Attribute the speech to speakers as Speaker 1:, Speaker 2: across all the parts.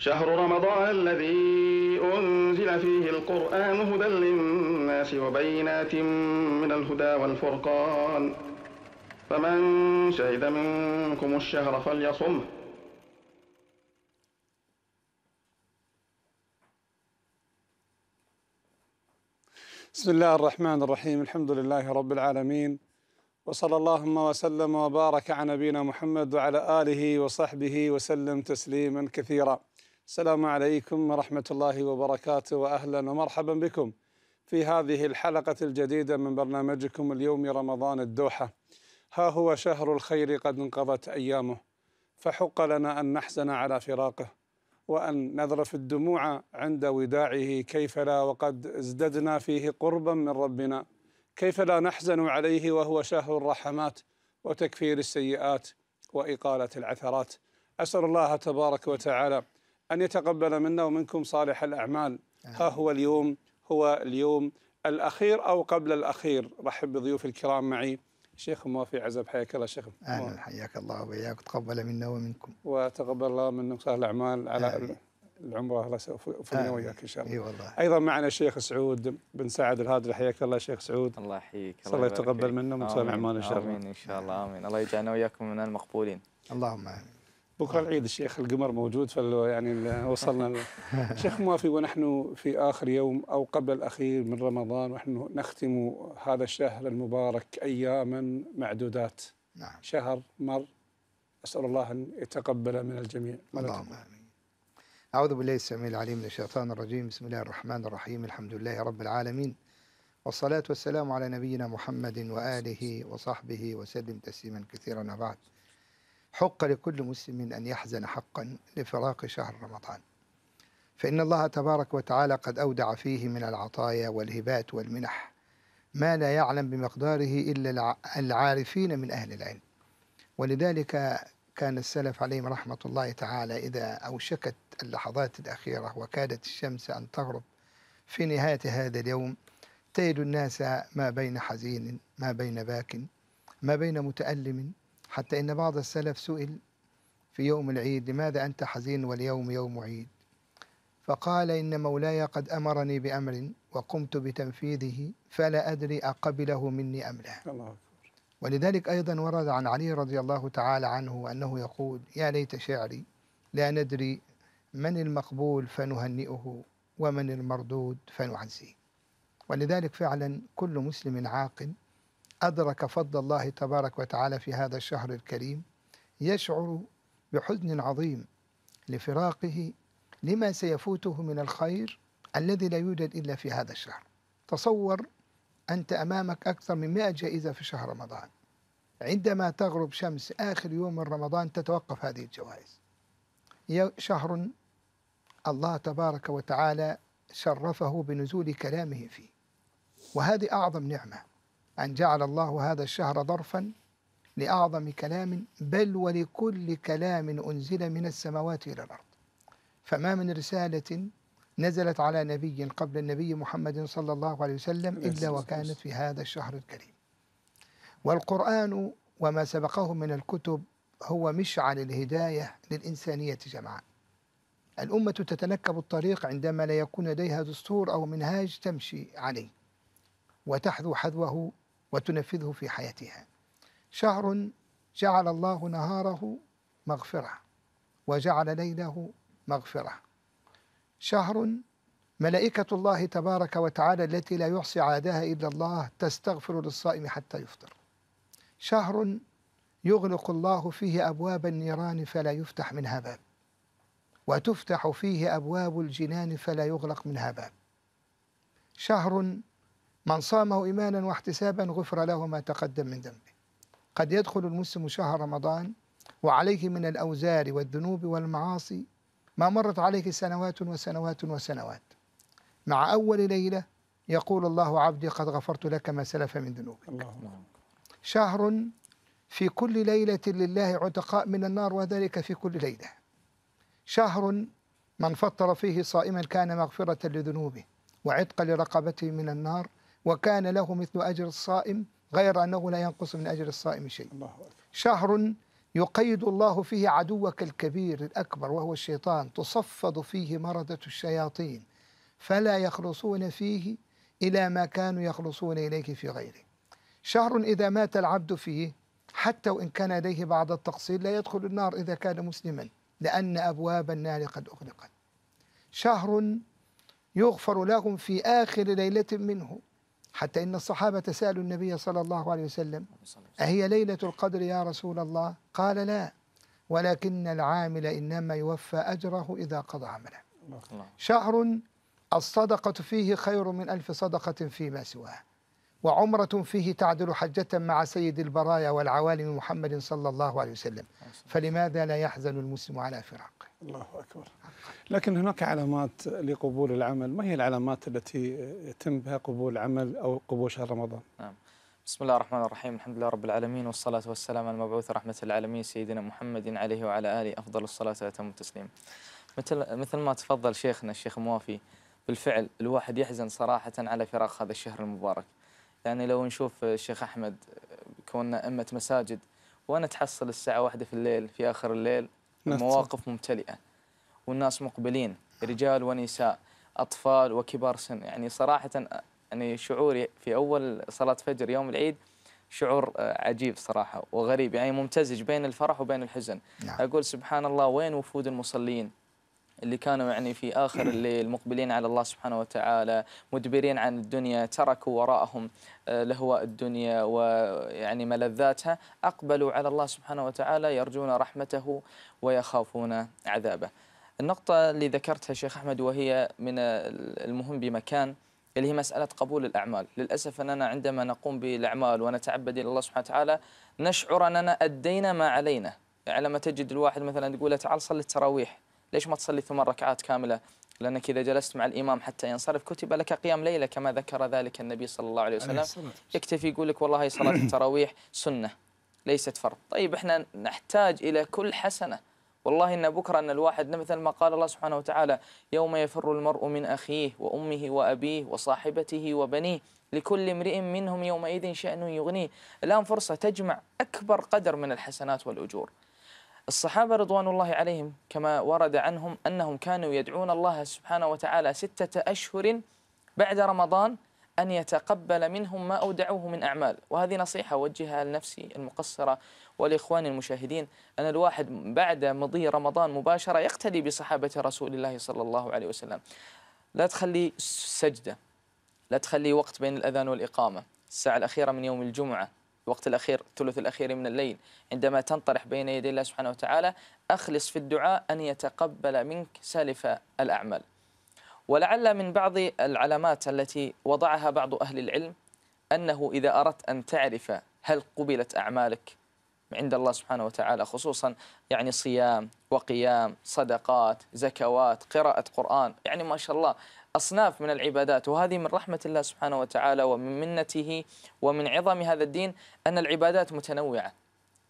Speaker 1: شهر رمضان الذي أنزل فيه القرآن هدى للناس وبينات من الهدى والفرقان فمن
Speaker 2: شهد منكم الشهر فليصمه
Speaker 3: بسم الله الرحمن الرحيم الحمد لله رب العالمين وصلى اللهم وسلم وبارك على نبينا محمد وعلى آله وصحبه وسلم تسليما كثيرا السلام عليكم ورحمة الله وبركاته وأهلا ومرحبا بكم في هذه الحلقة الجديدة من برنامجكم اليوم رمضان الدوحة ها هو شهر الخير قد انقضت أيامه فحق لنا أن نحزن على فراقه وأن نذرف الدموع عند وداعه كيف لا وقد ازددنا فيه قربا من ربنا كيف لا نحزن عليه وهو شهر الرحمات وتكفير السيئات وإقالة العثرات أسأل الله تبارك وتعالى أن يتقبل منا ومنكم صالح الأعمال ها هو اليوم هو اليوم الأخير أو قبل الأخير رحب بضيوف الكرام معي شيخ موافي عزب حياك الله شيخ
Speaker 2: اهلا حياك الله وإياك تقبل منا ومنكم
Speaker 3: وتقبل الله منكم صالح الاعمال على آمين. العمره الله وفقنا وياك ان شاء الله اي والله ايضا معنا الشيخ سعود بن سعد الهادري حياك الله شيخ سعود الله يحييك الله يتقبل منا ومن صالح الاعمال ان شاء الله امين
Speaker 1: ان شاء الله امين الله يجعلنا وياكم من المقبولين اللهم امين
Speaker 3: بكره العيد الشيخ القمر موجود يعني وصلنا شيخ موافي ونحن في اخر يوم او قبل الاخير من رمضان ونحن نختم هذا الشهر المبارك اياما معدودات نعم شهر مر اسال الله ان يتقبل من الجميع اللهم
Speaker 2: امين أعوذ بالله السميع العليم من الشيطان الرجيم بسم الله الرحمن الرحيم الحمد لله رب العالمين والصلاة والسلام على نبينا محمد وآله وصحبه وسلم تسليما كثيرا وبعد حق لكل مسلم أن يحزن حقا لفراق شهر رمضان فإن الله تبارك وتعالى قد أودع فيه من العطايا والهبات والمنح ما لا يعلم بمقداره إلا العارفين من أهل العلم ولذلك كان السلف عليهم رحمة الله تعالى إذا أوشكت اللحظات الأخيرة وكادت الشمس أن تغرب في نهاية هذا اليوم تجد الناس ما بين حزين ما بين باك ما بين متألم حتى إن بعض السلف سئل في يوم العيد لماذا أنت حزين واليوم يوم عيد فقال إن مولاي قد أمرني بأمر وقمت بتنفيذه فلا أدري أقبله مني أم لا الله أكبر. ولذلك أيضا ورد عن علي رضي الله تعالى عنه أنه يقول يا ليت شعري لا ندري من المقبول فنهنئه ومن المردود فنعزيه ولذلك فعلا كل مسلم عاقل أدرك فضل الله تبارك وتعالى في هذا الشهر الكريم يشعر بحزن عظيم لفراقه لما سيفوته من الخير الذي لا يوجد إلا في هذا الشهر تصور أنت أمامك أكثر من 100 جائزة في شهر رمضان عندما تغرب شمس آخر يوم من رمضان تتوقف هذه الجوائز شهر الله تبارك وتعالى شرفه بنزول كلامه فيه وهذه أعظم نعمة أن جعل الله هذا الشهر ظرفا لأعظم كلام بل ولكل كلام أنزل من السماوات إلى الأرض فما من رسالة نزلت على نبي قبل النبي محمد صلى الله عليه وسلم إلا وكانت في هذا الشهر الكريم والقرآن وما سبقه من الكتب هو مشعل الهداية للإنسانية جمعاء الأمة تتنكب الطريق عندما لا يكون لديها دستور أو منهاج تمشي عليه وتحذو حذوه وتنفذه في حياتها شهر جعل الله نهاره مغفرة وجعل ليله مغفرة شهر ملائكة الله تبارك وتعالى التي لا يحصي عادها إلا الله تستغفر للصائم حتى يفطر شهر يغلق الله فيه أبواب النيران فلا يفتح منها باب وتفتح فيه أبواب الجنان فلا يغلق منها باب شهر من صامه إيمانا واحتسابا غفر له ما تقدم من ذنبه قد يدخل المسلم شهر رمضان وعليه من الأوزار والذنوب والمعاصي ما مرت عليه سنوات وسنوات وسنوات مع أول ليلة يقول الله عبدي قد غفرت لك ما سلف من ذنوبك الله شهر في كل ليلة لله عتقاء من النار وذلك في كل ليلة شهر من فطر فيه صائما كان مغفرة لذنوبه وعتق لرقبته من النار وكان له مثل أجر الصائم غير أنه لا ينقص من أجر الصائم شيء الله شهر يقيد الله فيه عدوك الكبير الأكبر وهو الشيطان تصفد فيه مردة الشياطين فلا يخلصون فيه إلى ما كانوا يخلصون إليك في غيره شهر إذا مات العبد فيه حتى وإن كان لديه بعض التقصير لا يدخل النار إذا كان مسلما لأن أبواب النار قد أغلقت شهر يغفر لهم في آخر ليلة منه حتى إن الصحابة سألوا النبي صلى الله عليه وسلم أهي ليلة القدر يا رسول الله قال لا ولكن العامل إنما يوفى أجره إذا قضى عمله شهر الصدقة فيه خير من ألف صدقة فيما سواه وعمرة فيه تعدل حجة مع سيد البرايا والعوالم محمد صلى الله عليه وسلم فلماذا لا يحزن المسلم على فراقه الله أكبر
Speaker 3: لكن هناك علامات لقبول العمل ما هي العلامات التي يتم بها قبول عمل أو قبول شهر رمضان
Speaker 1: نعم. بسم الله الرحمن الرحيم الحمد لله رب العالمين والصلاة والسلام على المبعوث رحمة العالمين سيدنا محمد عليه وعلى آله أفضل الصلاة وأتم التسليم مثل, مثل ما تفضل شيخنا الشيخ موافي بالفعل الواحد يحزن صراحة على فراق هذا الشهر المبارك يعني لو نشوف الشيخ أحمد كوننا أمة مساجد وأنا تحصل الساعة واحدة في الليل في آخر الليل مواقف ممتلئة والناس مقبلين رجال ونساء أطفال وكبار سن يعني صراحة يعني شعوري في أول صلاة فجر يوم العيد شعور عجيب صراحة وغريب يعني ممتزج بين الفرح وبين الحزن نعم. أقول سبحان الله وين وفود المصلين اللي كانوا يعني في آخر الليل مقبلين على الله سبحانه وتعالى مدبرين عن الدنيا تركوا وراءهم آه، لهواء الدنيا ويعني ملذاتها أقبلوا على الله سبحانه وتعالى يرجون رحمته ويخافون عذابه النقطة اللي ذكرتها شيخ أحمد وهي من المهم بمكان اللي هي مسألة قبول الأعمال للأسف أننا عندما نقوم بالأعمال ونتعبد إلى الله سبحانه وتعالى نشعر أننا أدينا ما علينا يعني لما تجد الواحد مثلا تقول تعال صلي التراويح ليش ما تصلي ثمان ركعات كاملة لأنك إذا جلست مع الإمام حتى ينصرف كتب لك قيام ليلة كما ذكر ذلك النبي صلى الله عليه وسلم يكتفي يقول لك والله صلاة التراويح سنة ليست فرض طيب احنا نحتاج إلى كل حسنة والله إن بكرة أن الواحد مثل ما قال الله سبحانه وتعالى يوم يفر المرء من أخيه وأمه وأبيه وصاحبته وبنيه لكل امرئ منهم يومئذ شأن يغنيه الآن فرصة تجمع أكبر قدر من الحسنات والأجور الصحابة رضوان الله عليهم كما ورد عنهم أنهم كانوا يدعون الله سبحانه وتعالى ستة أشهر بعد رمضان أن يتقبل منهم ما أودعوه من أعمال وهذه نصيحة أوجهها لنفسي المقصرة ولإخواني المشاهدين أن الواحد بعد مضي رمضان مباشرة يقتدي بصحابة رسول الله صلى الله عليه وسلم لا تخلي سجدة لا تخلي وقت بين الأذان والإقامة الساعة الأخيرة من يوم الجمعة الوقت الأخير الثلث الأخير من الليل عندما تنطرح بين يدي الله سبحانه وتعالى أخلص في الدعاء أن يتقبل منك سالف الأعمال ولعل من بعض العلامات التي وضعها بعض أهل العلم أنه إذا أردت أن تعرف هل قبلت أعمالك عند الله سبحانه وتعالى خصوصا يعني صيام وقيام صدقات زكوات قراءة قرآن يعني ما شاء الله أصناف من العبادات وهذه من رحمة الله سبحانه وتعالى ومن منته ومن عظم هذا الدين أن العبادات متنوعة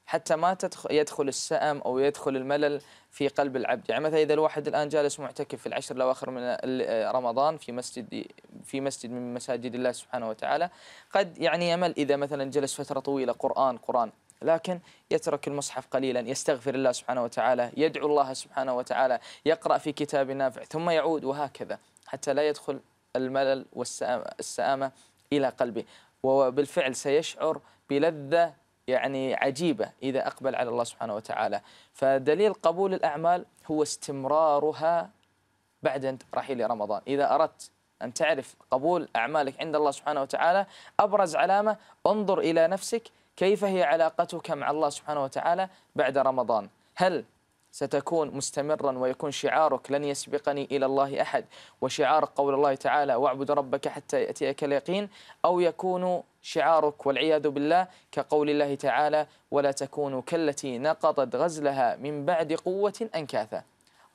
Speaker 1: حتى ما يدخل السأم أو يدخل الملل في قلب العبد يعني مثلا إذا الواحد الآن جالس معتكف في العشر الأواخر من رمضان في مسجد في مسجد من مساجد الله سبحانه وتعالى قد يعني يمل إذا مثلا جلس فترة طويلة قرآن قرآن لكن يترك المصحف قليلا يستغفر الله سبحانه وتعالى يدعو الله سبحانه وتعالى يقرأ في كتاب نافع ثم يعود وهكذا حتى لا يدخل الملل والسآمة إلى قلبه وبالفعل سيشعر بلذة يعني عجيبة إذا أقبل على الله سبحانه وتعالى فدليل قبول الأعمال هو استمرارها بعد رحيل رمضان إذا أردت أن تعرف قبول أعمالك عند الله سبحانه وتعالى أبرز علامة انظر إلى نفسك كيف هي علاقتك مع الله سبحانه وتعالى بعد رمضان هل ستكون مستمرا ويكون شعارك لن يسبقني إلى الله أحد وشعار قول الله تعالى واعبد ربك حتى يأتيك اليقين أو يكون شعارك والعياذ بالله كقول الله تعالى ولا تكونوا كالتي نقضت غزلها من بعد قوة أنكاثا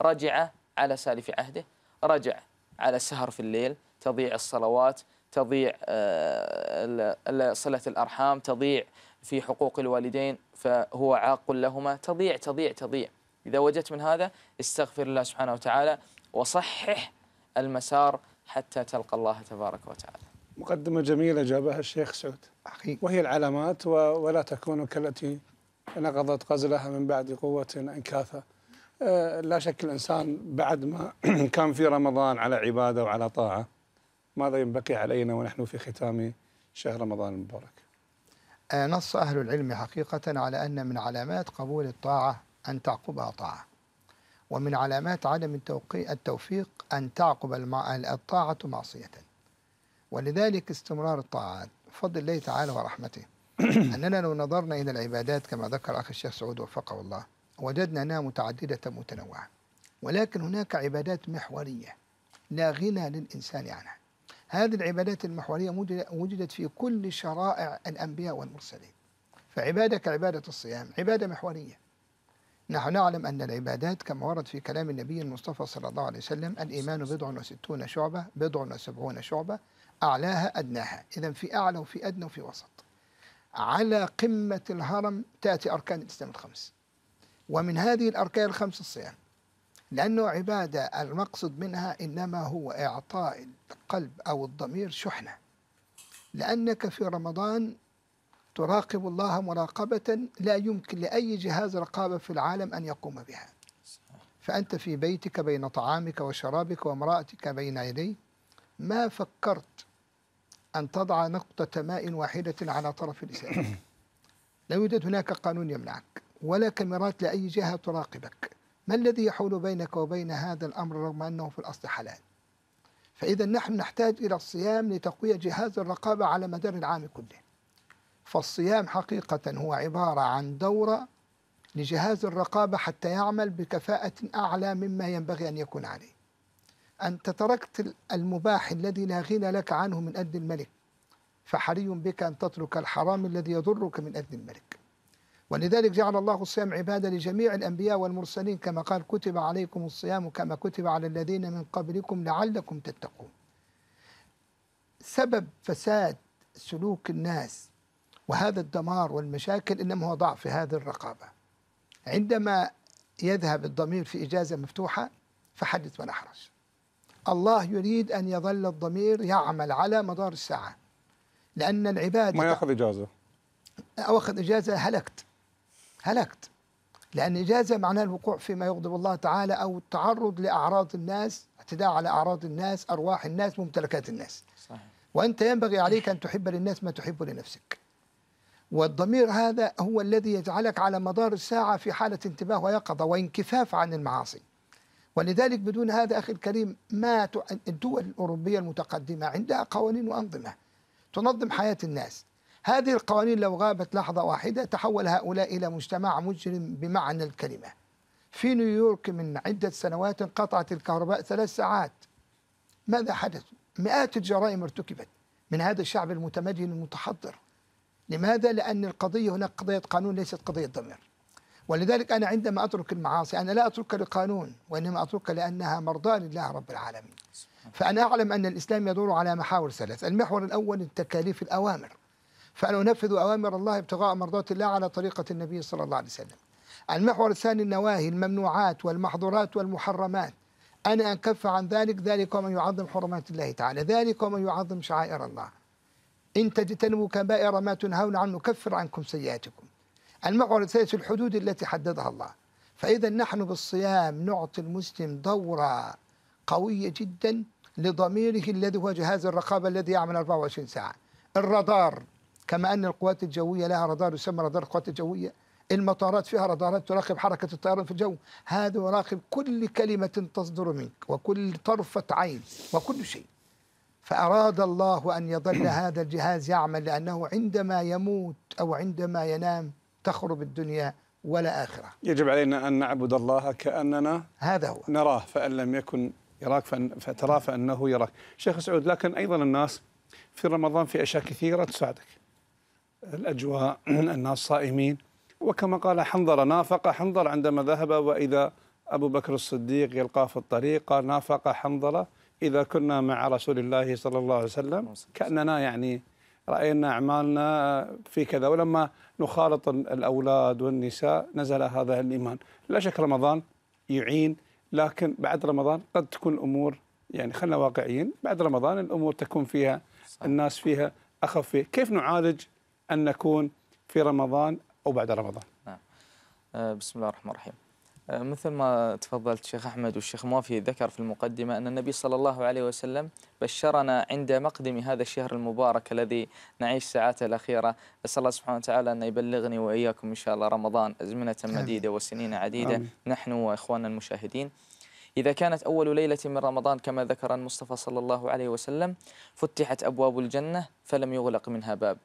Speaker 1: رجع على سالف عهده رجع على السهر في الليل تضيع الصلوات تضيع آه، صلة الأرحام تضيع في حقوق الوالدين فهو عاق لهما تضيع تضيع تضيع إذا وجدت من هذا استغفر الله سبحانه وتعالى وصحح المسار حتى تلقى الله تبارك وتعالى
Speaker 3: مقدمة جميلة جابها الشيخ سعود حقيقة. وهي العلامات ولا تكون كالتي نقضت غزلها من بعد قوة أنكاثا أه، لا شك الإنسان بعد ما كان في رمضان على عبادة وعلى طاعة ماذا ينبقي علينا ونحن في ختام
Speaker 2: شهر رمضان المبارك أه، نص أهل العلم حقيقة على أن من علامات قبول الطاعة أن تعقبها طاعة ومن علامات عدم التوفيق أن تعقب الطاعة معصية ولذلك استمرار الطاعات بفضل الله تعالى ورحمته أننا لو نظرنا إلى العبادات كما ذكر أخي الشيخ سعود وفقه الله وجدنا أنها متعددة متنوعة ولكن هناك عبادات محورية لا غنى للإنسان عنها هذه العبادات المحورية وجدت في كل شرائع الأنبياء والمرسلين فعبادة كعبادة الصيام عبادة محورية نحن نعلم أن العبادات كما ورد في كلام النبي المصطفى صلى الله عليه وسلم الإيمان بضع وستون شعبة بضع وسبعون شعبة أعلاها أدناها إذا في أعلى وفي أدنى وفي وسط على قمة الهرم تأتي أركان الإسلام الخمس ومن هذه الأركان الخمس الصيام لأنه عبادة المقصد منها إنما هو إعطاء القلب أو الضمير شحنة لأنك في رمضان تراقب الله مراقبة لا يمكن لأي جهاز رقابة في العالم أن يقوم بها فأنت في بيتك بين طعامك وشرابك وامرأتك بين يديك ما فكرت أن تضع نقطة ماء واحدة على طرف لسانك لا يوجد هناك قانون يمنعك ولا كاميرات لأي جهة تراقبك ما الذي يحول بينك وبين هذا الأمر رغم أنه في الأصل حلال فإذا نحن نحتاج إلى الصيام لتقوية جهاز الرقابة على مدار العام كله فالصيام حقيقة هو عبارة عن دورة لجهاز الرقابة حتى يعمل بكفاءة أعلى مما ينبغي أن يكون عليه أنت تركت المباح الذي لا غنى لك عنه من أجل الملك فحري بك أن تترك الحرام الذي يضرك من أجل الملك ولذلك جعل الله الصيام عبادة لجميع الأنبياء والمرسلين كما قال كتب عليكم الصيام كما كتب على الذين من قبلكم لعلكم تتقون سبب فساد سلوك الناس وهذا الدمار والمشاكل إنما هو ضعف هذه الرقابة عندما يذهب الضمير في إجازة مفتوحة فحدث ولا حرج الله يريد أن يظل الضمير يعمل على مدار الساعة لأن العباد ما يأخذ إجازة أو أخذ إجازة هلكت هلكت لأن إجازة معناه الوقوع فيما يغضب الله تعالى أو التعرض لأعراض الناس اعتداء على أعراض الناس أرواح الناس ممتلكات الناس صحيح. وأنت ينبغي عليك أن تحب للناس ما تحب لنفسك والضمير هذا هو الذي يجعلك على مدار الساعة في حالة انتباه ويقظة وانكفاف عن المعاصي ولذلك بدون هذا أخي الكريم ما الدول الأوروبية المتقدمة عندها قوانين وأنظمة تنظم حياة الناس هذه القوانين لو غابت لحظة واحدة تحول هؤلاء إلى مجتمع مجرم بمعنى الكلمة في نيويورك من عدة سنوات انقطعت الكهرباء ثلاث ساعات ماذا حدث؟ مئات الجرائم ارتكبت من هذا الشعب المتمدن المتحضر لماذا؟ لأن القضية هناك قضية قانون ليست قضية ضمير ولذلك أنا عندما أترك المعاصي أنا لا أترك لقانون وإنما أترك لأنها مرضاة لله رب العالمين فأنا أعلم أن الإسلام يدور على محاور ثلاث المحور الأول التكاليف الأوامر فأنا أنفذ أوامر الله ابتغاء مرضات الله على طريقة النبي صلى الله عليه وسلم المحور الثاني النواهي الممنوعات والمحظورات والمحرمات أنا أكف عن ذلك ذلك ومن يعظم حرمات الله تعالى ذلك ومن يعظم شعائر الله إن تجتنبوا كبائر ما تنهون عنه نكفر عنكم سيئاتكم الموعظ الثالث الحدود التي حددها الله فإذا نحن بالصيام نعطي المسلم دورة قوية جدا لضميره الذي هو جهاز الرقابة الذي يعمل 24 ساعة الرادار كما أن القوات الجوية لها رادار يسمى رادار القوات الجوية المطارات فيها رادارات تراقب حركة الطيران في الجو هذا يراقب كل كلمة تصدر منك وكل طرفة عين وكل شيء فأراد الله أن يظل هذا الجهاز يعمل لأنه عندما يموت أو عندما ينام تخرب الدنيا ولا آخرة
Speaker 3: يجب علينا أن نعبد الله كأننا هذا هو نراه فإن لم يكن يراك فأن فتراه فأنه يراك شيخ سعود لكن أيضا الناس في رمضان في أشياء كثيرة تساعدك الأجواء الناس صائمين وكما قال حنظلة نافق حنظلة عندما ذهب وإذا أبو بكر الصديق يلقاه في الطريق قال نافق حنظلة إذا كنا مع رسول الله صلى الله عليه وسلم كأننا يعني رأينا أعمالنا في كذا ولما نخالط الأولاد والنساء نزل هذا الإيمان لا شك رمضان يعين لكن بعد رمضان قد تكون الأمور يعني خلينا واقعيين بعد رمضان الأمور تكون فيها الناس فيها أخف فيه كيف نعالج أن نكون في رمضان أو بعد رمضان
Speaker 1: نعم. آه، بسم الله الرحمن الرحيم آه، مثل ما تفضلت شيخ أحمد والشيخ موافي ذكر في المقدمة أن النبي صلى الله عليه وسلم بشرنا عند مقدم هذا الشهر المبارك الذي نعيش ساعاته الأخيرة أسأل الله سبحانه وتعالى أن يبلغني وإياكم إن شاء الله رمضان أزمنة مديدة وسنين عديدة آمين. نحن وإخواننا المشاهدين إذا كانت أول ليلة من رمضان كما ذكر المصطفى صلى الله عليه وسلم فتحت أبواب الجنة فلم يغلق منها باب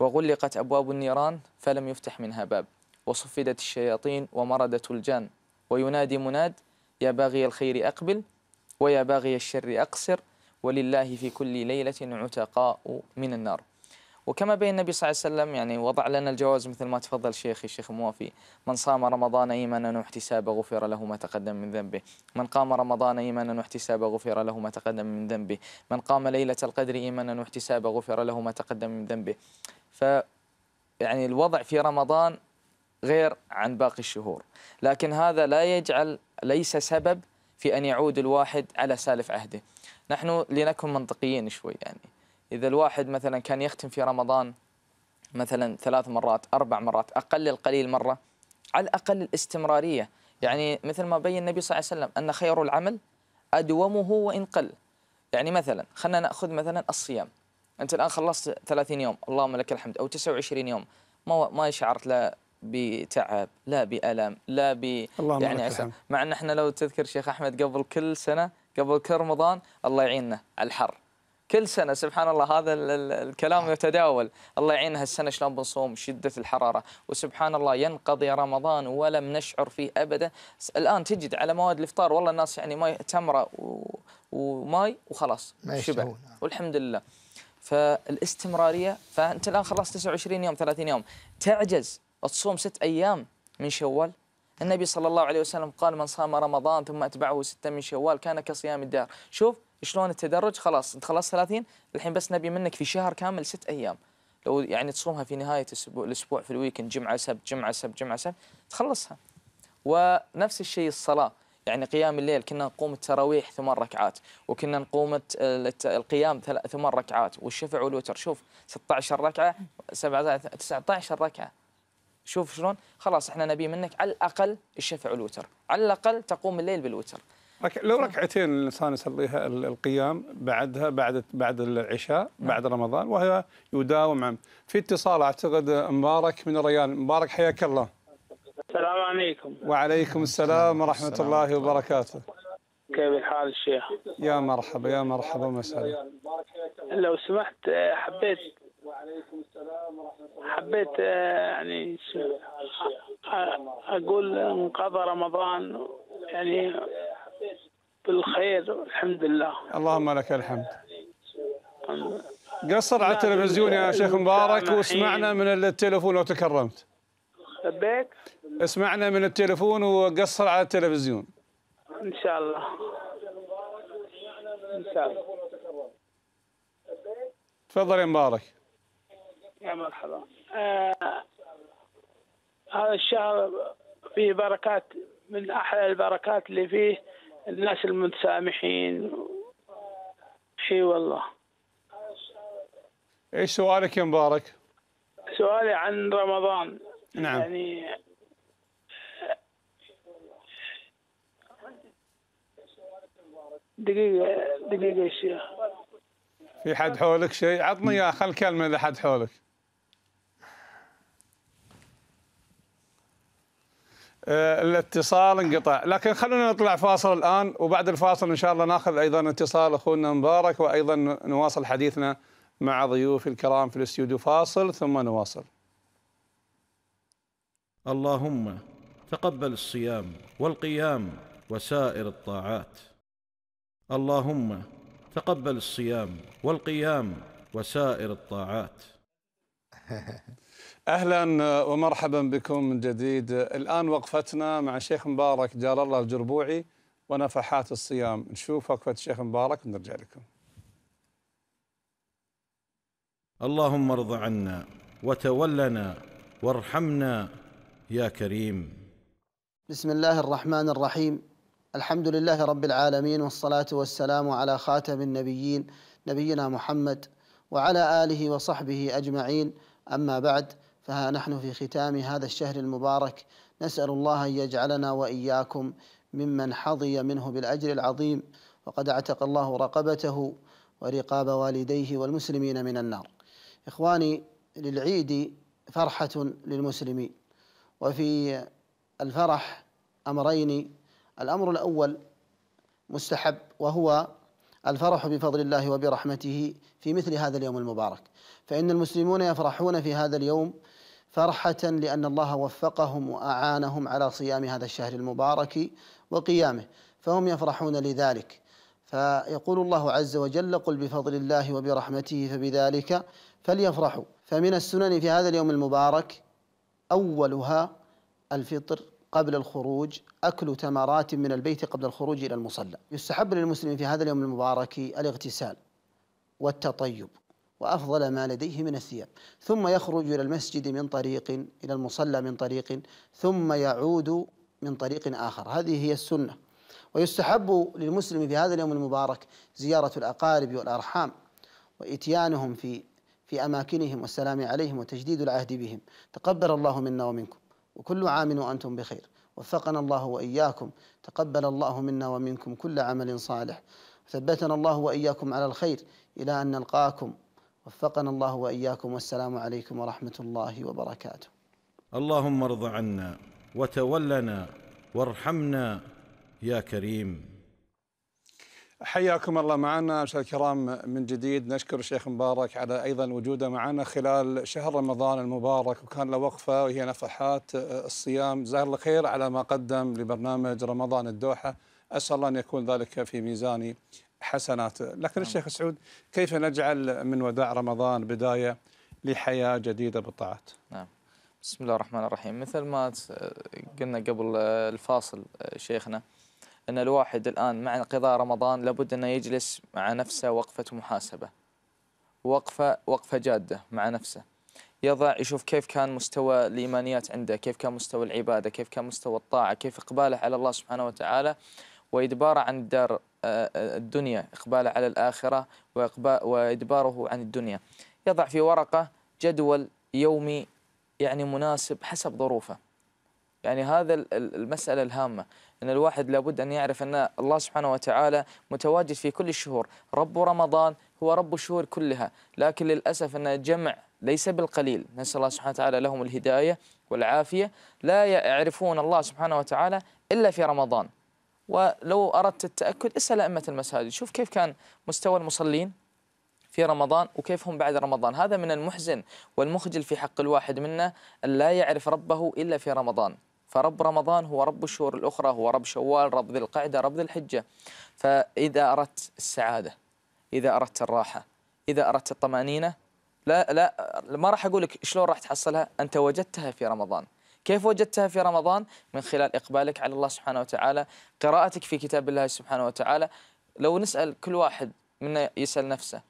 Speaker 1: وغلقت أبواب النيران فلم يفتح منها باب وصفدت الشياطين ومردت الجان وينادي مناد يا باغي الخير أقبل ويا باغي الشر أقصر ولله في كل ليلة عتقاء من النار وكما بين النبي صلى الله عليه وسلم يعني وضع لنا الجواز مثل ما تفضل شيخي الشيخ موافي من صام رمضان ايمانا واحتسابا غفر له ما تقدم من ذنبه من قام رمضان ايمانا واحتسابا غفر له ما تقدم من ذنبه من قام ليله القدر ايمانا واحتسابا غفر له ما تقدم من ذنبه ف يعني الوضع في رمضان غير عن باقي الشهور لكن هذا لا يجعل ليس سبب في أن يعود الواحد على سالف عهده نحن لنكن منطقيين شوي يعني إذا الواحد مثلا كان يختم في رمضان مثلا ثلاث مرات أربع مرات أقل القليل مرة على الأقل الاستمرارية يعني مثل ما بين النبي صلى الله عليه وسلم أن خير العمل أدومه وإن قل يعني مثلا خلنا نأخذ مثلا الصيام أنت الآن خلصت 30 يوم اللهم لك الحمد أو 29 يوم ما ما شعرت لا بتعب لا بألم لا ب يعني عسى مع أن احنا لو تذكر شيخ أحمد قبل كل سنة قبل كل رمضان الله يعيننا على الحر كل سنة سبحان الله هذا الكلام يتداول الله يعيننا هالسنه شلون بنصوم شدة الحرارة وسبحان الله ينقضي رمضان ولم نشعر فيه أبدا الآن تجد على مواد الإفطار والله الناس يعني ماي تمرة وماي وخلاص شبع والحمد لله فالاستمرارية فأنت الآن خلصت 29 يوم 30 يوم تعجز تصوم ست أيام من شوال النبي صلى الله عليه وسلم قال من صام رمضان ثم أتبعه ستة من شوال كان كصيام الدار شوف شلون التدرج خلاص انت خلاص 30 الحين بس نبي منك في شهر كامل ست ايام لو يعني تصومها في نهايه الاسبوع الاسبوع في الويكند جمعه سبت جمعه سبت جمعه سبت تخلصها ونفس الشيء الصلاه يعني قيام الليل كنا نقوم التراويح ثمان ركعات وكنا نقوم القيام ثمان ركعات والشفع والوتر شوف 16 ركعه 17 19 ركعه شوف شلون خلاص احنا نبي منك على الاقل الشفع والوتر على الاقل تقوم الليل بالوتر
Speaker 3: لو ركعتين الانسان يصليها القيام بعدها بعد بعد العشاء نعم. بعد رمضان وهي يداوم في اتصال اعتقد مبارك من الريان مبارك حياك الله
Speaker 2: السلام عليكم
Speaker 3: وعليكم السلام ورحمه السلام الله, وبركاته
Speaker 2: كيف الحال الشيخ؟
Speaker 3: يا مرحبا يا مرحبا ومسهلا
Speaker 2: لو سمحت حبيت حبيت آه، يعني أقول انقضى رمضان يعني بالخير الحمد لله
Speaker 3: اللهم لك الحمد
Speaker 4: قصر على التلفزيون يا شيخ مبارك واسمعنا
Speaker 3: من التليفون لو تكرمت حبيت اسمعنا من التليفون وقصر على التلفزيون
Speaker 2: ان شاء الله
Speaker 3: ان شاء الله تفضل يا مبارك
Speaker 2: يا مرحبا
Speaker 4: آه
Speaker 2: هذا الشهر فيه بركات من أحلى البركات اللي فيه الناس المتسامحين شيء والله ايش
Speaker 3: سؤالك يا مبارك؟
Speaker 2: سؤالي عن رمضان نعم يعني دقيقة دقيقة يا شيخ
Speaker 3: في حد حولك شيء؟ عطني اياه خل كلمة لحد حولك آه، الاتصال انقطع لكن خلونا نطلع فاصل الآن وبعد الفاصل إن شاء الله ناخذ أيضا اتصال أخونا مبارك وأيضا نواصل حديثنا مع ضيوف الكرام في الاستوديو فاصل ثم نواصل اللهم تقبل الصيام والقيام وسائر الطاعات اللهم تقبل الصيام والقيام وسائر الطاعات اهلا ومرحبا بكم من جديد الان وقفتنا مع الشيخ مبارك جار الله الجربوعي ونفحات الصيام نشوف وقفه الشيخ مبارك ونرجع لكم اللهم ارض عنا وتولنا وارحمنا يا كريم
Speaker 4: بسم الله الرحمن الرحيم الحمد لله رب العالمين والصلاه والسلام على خاتم النبيين نبينا محمد وعلى اله وصحبه اجمعين أما بعد فها نحن في ختام هذا الشهر المبارك نسأل الله أن يجعلنا وإياكم ممن حظي منه بالأجر العظيم وقد اعتق الله رقبته ورقاب والديه والمسلمين من النار إخواني للعيد فرحة للمسلمين وفي الفرح أمرين الأمر الأول مستحب وهو الفرح بفضل الله وبرحمته في مثل هذا اليوم المبارك فإن المسلمون يفرحون في هذا اليوم فرحة لأن الله وفقهم وأعانهم على صيام هذا الشهر المبارك وقيامه فهم يفرحون لذلك فيقول الله عز وجل قل بفضل الله وبرحمته فبذلك فليفرحوا فمن السنن في هذا اليوم المبارك أولها الفطر قبل الخروج أكل تمرات من البيت قبل الخروج إلى المصلى يستحب للمسلم في هذا اليوم المبارك الاغتسال والتطيب وأفضل ما لديه من الثياب ثم يخرج إلى المسجد من طريق إلى المصلى من طريق ثم يعود من طريق آخر هذه هي السنة ويستحب للمسلم في هذا اليوم المبارك زيارة الأقارب والأرحام وإتيانهم في في أماكنهم والسلام عليهم وتجديد العهد بهم تقبل الله منا ومنكم وكل عام وأنتم بخير وفقنا الله وإياكم تقبل الله منا ومنكم كل عمل صالح ثبتنا الله وإياكم على الخير إلى أن نلقاكم وفقنا الله وإياكم والسلام عليكم ورحمة الله وبركاته
Speaker 3: اللهم ارض عنا وتولنا وارحمنا يا كريم حياكم الله معنا أشهد الكرام من جديد نشكر الشيخ مبارك على أيضا وجوده معنا خلال شهر رمضان المبارك وكان له وقفة وهي نفحات الصيام جزاه الله خير على ما قدم لبرنامج رمضان الدوحة أسأل الله أن يكون ذلك في ميزان حسناته لكن الشيخ سعود كيف نجعل من وداع رمضان بداية
Speaker 1: لحياة جديدة بالطاعات نعم بسم الله الرحمن الرحيم مثل ما قلنا قبل الفاصل شيخنا أن الواحد الآن مع انقضاء رمضان لابد أنه يجلس مع نفسه وقفة محاسبة وقفة وقفة جادة مع نفسه يضع يشوف كيف كان مستوى الإيمانيات عنده كيف كان مستوى العبادة كيف كان مستوى الطاعة كيف إقباله على الله سبحانه وتعالى وإدباره عن الدار آه، آه، الدنيا إقباله على الآخرة وإدباره عن الدنيا يضع في ورقة جدول يومي يعني مناسب حسب ظروفه يعني هذا المسألة الهامة أن الواحد لابد أن يعرف أن الله سبحانه وتعالى متواجد في كل الشهور رب رمضان هو رب الشهور كلها لكن للأسف أن جمع ليس بالقليل نسأل الله سبحانه وتعالى لهم الهداية والعافية لا يعرفون الله سبحانه وتعالى إلا في رمضان ولو أردت التأكد اسأل أئمة المساجد شوف كيف كان مستوى المصلين في رمضان وكيف هم بعد رمضان هذا من المحزن والمخجل في حق الواحد منا أن لا يعرف ربه إلا في رمضان فرب رمضان هو رب الشهور الأخرى هو رب شوال رب ذي القعدة رب ذي الحجة فإذا أردت السعادة إذا أردت الراحة إذا أردت الطمأنينة لا لا ما راح أقول لك شلون راح تحصلها أنت وجدتها في رمضان كيف وجدتها في رمضان من خلال إقبالك على الله سبحانه وتعالى قراءتك في كتاب الله سبحانه وتعالى لو نسأل كل واحد منا يسأل نفسه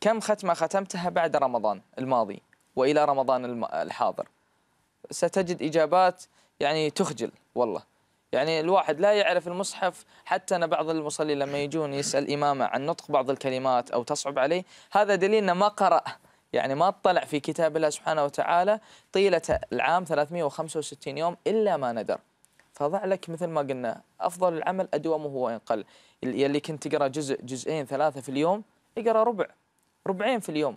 Speaker 1: كم ختمة ختمتها بعد رمضان الماضي وإلى رمضان الحاضر ستجد إجابات يعني تخجل والله يعني الواحد لا يعرف المصحف حتى أنا بعض المصلين لما يجون يسأل إمامه عن نطق بعض الكلمات أو تصعب عليه هذا دليل أنه ما قرأ يعني ما اطلع في كتاب الله سبحانه وتعالى طيلة العام 365 يوم إلا ما ندر فضع لك مثل ما قلنا أفضل العمل أدومه وإن قل يلي كنت تقرأ جزء جزئين ثلاثة في اليوم اقرأ ربع ربعين في اليوم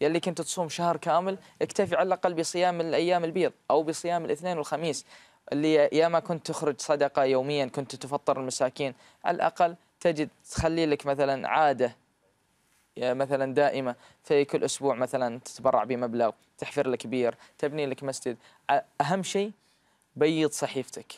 Speaker 1: يلي كنت تصوم شهر كامل اكتفي على الاقل بصيام الايام البيض او بصيام الاثنين والخميس اللي يا ما كنت تخرج صدقه يوميا كنت تفطر المساكين على الاقل تجد تخلي لك مثلا عاده مثلا دائمه في كل اسبوع مثلا تتبرع بمبلغ تحفر لك بير تبني لك مسجد اهم شيء بيض صحيفتك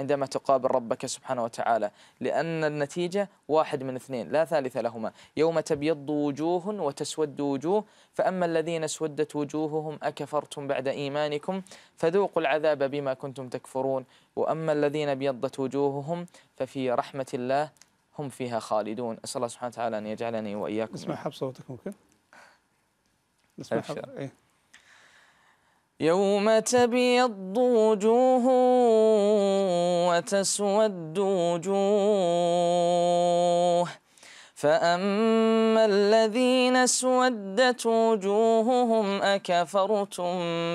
Speaker 1: عندما تقابل ربك سبحانه وتعالى لأن النتيجة واحد من اثنين لا ثالث لهما يوم تبيض وجوه وتسود وجوه فأما الذين اسودت وجوههم أكفرتم بعد إيمانكم فذوقوا العذاب بما كنتم تكفرون وأما الذين ابيضت وجوههم ففي رحمة الله هم فيها خالدون أسأل الله سبحانه وتعالى أن يجعلني وإياكم نسمع حب صوتك ممكن نسمع حب إيه يوم تبيض وجوه وتسود وجوه فأما الذين سودت وجوههم أكفرتم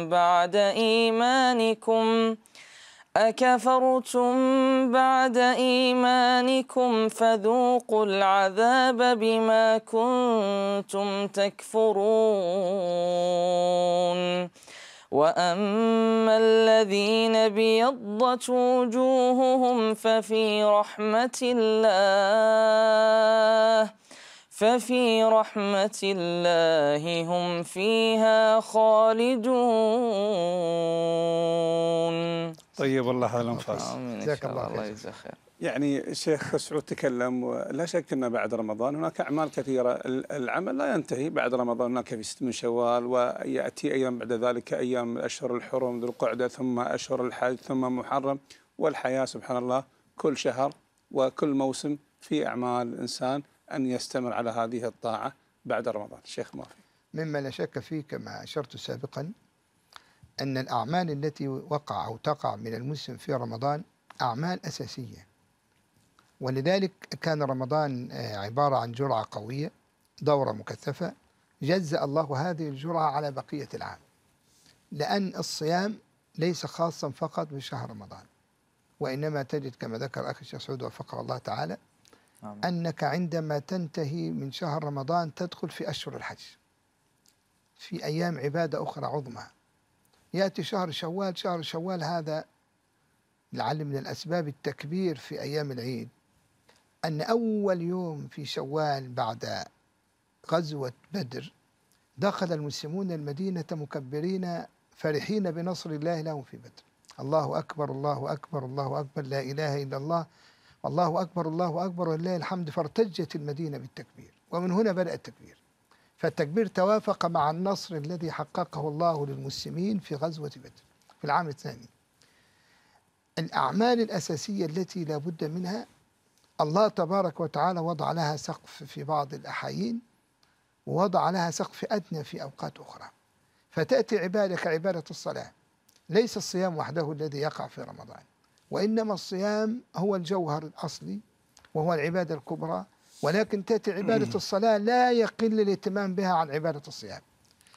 Speaker 1: بعد إيمانكم أكفرتم بعد إيمانكم فذوقوا العذاب بما كنتم تكفرون وأما الذين بيضت وجوههم ففي رحمة الله ففي رحمة الله هم فيها خالدون
Speaker 3: طيب الله هذا جزاك الله خير يعني الشيخ سعود تكلم ولا شك أن بعد رمضان هناك أعمال كثيرة العمل لا ينتهي بعد رمضان هناك في ست من شوال ويأتي أيام بعد ذلك أيام أشهر الحرم ذو القعدة ثم أشهر الحج ثم محرم والحياة سبحان الله كل شهر وكل موسم في أعمال الإنسان أن يستمر على هذه الطاعة بعد رمضان شيخ مافي
Speaker 2: مما لا شك فيه كما أشرت سابقا أن الأعمال التي وقع أو تقع من المسلم في رمضان أعمال أساسية ولذلك كان رمضان آه، عبارة عن جرعة قوية دورة مكثفة جزأ الله هذه الجرعة على بقية العام لأن الصيام ليس خاصا فقط بشهر رمضان وإنما تجد كما ذكر أخي الشيخ سعود وفقه الله تعالى آمين. أنك عندما تنتهي من شهر رمضان تدخل في أشهر الحج في أيام عبادة أخرى عظمى يأتي شهر شوال شهر شوال هذا لعل من الأسباب التكبير في أيام العيد أن أول يوم في شوال بعد غزوة بدر دخل المسلمون المدينة مكبرين فرحين بنصر الله لهم في بدر الله أكبر الله أكبر الله أكبر لا إله إلا الله الله أكبر الله أكبر ولله الحمد فارتجت المدينة بالتكبير ومن هنا بدأ التكبير فالتكبير توافق مع النصر الذي حققه الله للمسلمين في غزوة بدر في العام الثاني الأعمال الأساسية التي لا بد منها الله تبارك وتعالى وضع لها سقف في بعض الأحايين ووضع لها سقف أدنى في أوقات أخرى فتأتي عبادة كعبادة الصلاة ليس الصيام وحده الذي يقع في رمضان وإنما الصيام هو الجوهر الأصلي وهو العبادة الكبرى ولكن تأتي عبادة الصلاة لا يقل الاهتمام بها عن عبادة الصيام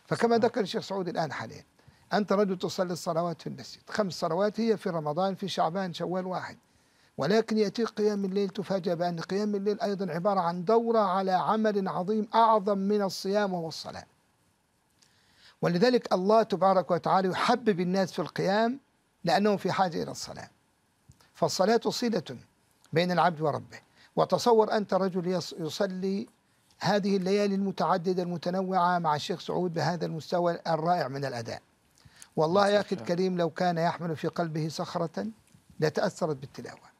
Speaker 2: فكما ذكر الشيخ سعود الآن حاليا أنت رجل تصلي الصلوات في المسجد خمس صلوات هي في رمضان في شعبان شوال واحد ولكن يأتيك قيام الليل تفاجأ بأن قيام الليل أيضا عبارة عن دورة على عمل عظيم أعظم من الصيام وهو الصلاة ولذلك الله تبارك وتعالى يحبب الناس في القيام لأنهم في حاجة إلى الصلاة فالصلاة صلة بين العبد وربه وتصور أنت رجل يصلي هذه الليالي المتعددة المتنوعة مع الشيخ سعود بهذا المستوى الرائع من الأداء والله يا أخي نعم. الكريم لو كان يحمل في قلبه صخرة لتأثرت بالتلاوة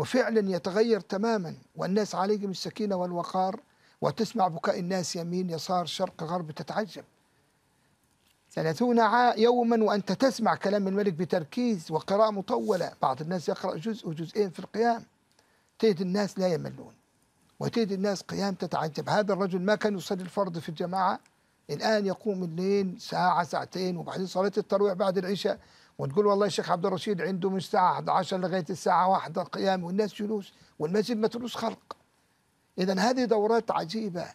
Speaker 2: وفعلا يتغير تماما والناس عليهم السكينة والوقار وتسمع بكاء الناس يمين يسار شرق غرب تتعجب ثلاثون يوما وأنت تسمع كلام الملك بتركيز وقراءة مطولة بعض الناس يقرأ جزء وجزئين في القيام تجد الناس لا يملون وتجد الناس قيام تتعجب هذا الرجل ما كان يصلي الفرض في الجماعة الآن يقوم الليل ساعة ساعتين وبعدين صلاة الترويح بعد العشاء وتقول والله الشيخ عبد الرشيد عنده من الساعه 11 لغايه الساعه 1 قيام والناس جلوس والمسجد متروس خلق اذا هذه دورات عجيبه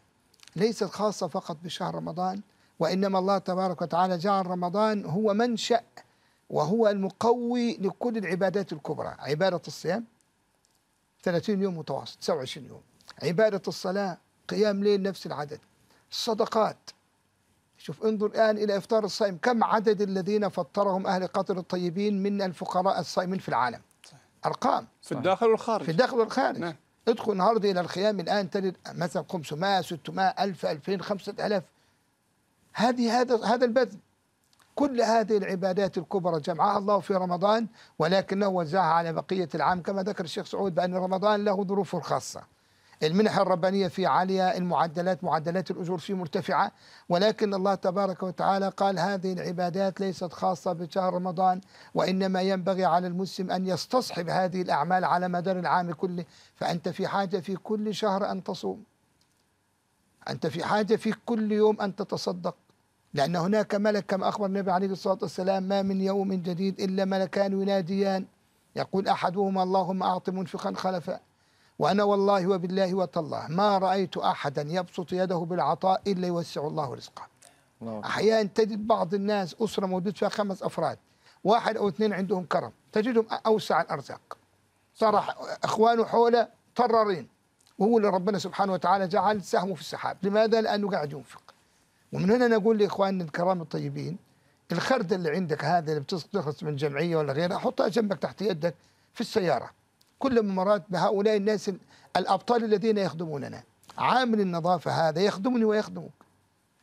Speaker 2: ليست خاصه فقط بشهر رمضان وانما الله تبارك وتعالى جعل رمضان هو منشا وهو المقوي لكل العبادات الكبرى عباده الصيام 30 يوم متواصل 29 يوم عباده الصلاه قيام ليل نفس العدد الصدقات شوف انظر الآن إلى إفطار الصائم كم عدد الذين فطرهم أهل قطر الطيبين من الفقراء الصائمين في العالم صحيح. أرقام في صحيح. الداخل والخارج في الداخل والخارج نعم. ادخل النهارده إلى الخيام الآن تجد مثلا 500 600 1000 2000 5000 هذه هذا هذا البذل كل هذه العبادات الكبرى جمعها الله في رمضان ولكنه وزعها على بقية العام كما ذكر الشيخ سعود بأن رمضان له ظروفه الخاصة المنح الربانية فيه عالية المعدلات معدلات الأجور فيه مرتفعة ولكن الله تبارك وتعالى قال هذه العبادات ليست خاصة بشهر رمضان وإنما ينبغي على المسلم أن يستصحب هذه الأعمال على مدار العام كله فأنت في حاجة في كل شهر أن تصوم أنت في حاجة في كل يوم أن تتصدق لأن هناك ملك كما أخبر النبي عليه الصلاة والسلام ما من يوم جديد إلا ملكان يناديان يقول أحدهما اللهم أعط منفقا خلفا وأنا والله وبالله وتالله ما رأيت أحدا يبسط يده بالعطاء إلا يوسع الله رزقه أحيانا تجد بعض الناس أسرة موجود فيها خمس أفراد واحد أو اثنين عندهم كرم تجدهم أوسع الأرزاق صار إخوانه حوله طررين وهو اللي ربنا سبحانه وتعالى جعل سهمه في السحاب لماذا؟ لأنه قاعد ينفق ومن هنا نقول لإخواننا الكرام الطيبين الخردة اللي عندك هذا اللي بتخلص من جمعية ولا غيرها حطها جنبك تحت يدك في السيارة كل الممرات بهؤلاء الناس الابطال الذين يخدموننا عامل النظافه هذا يخدمني ويخدمك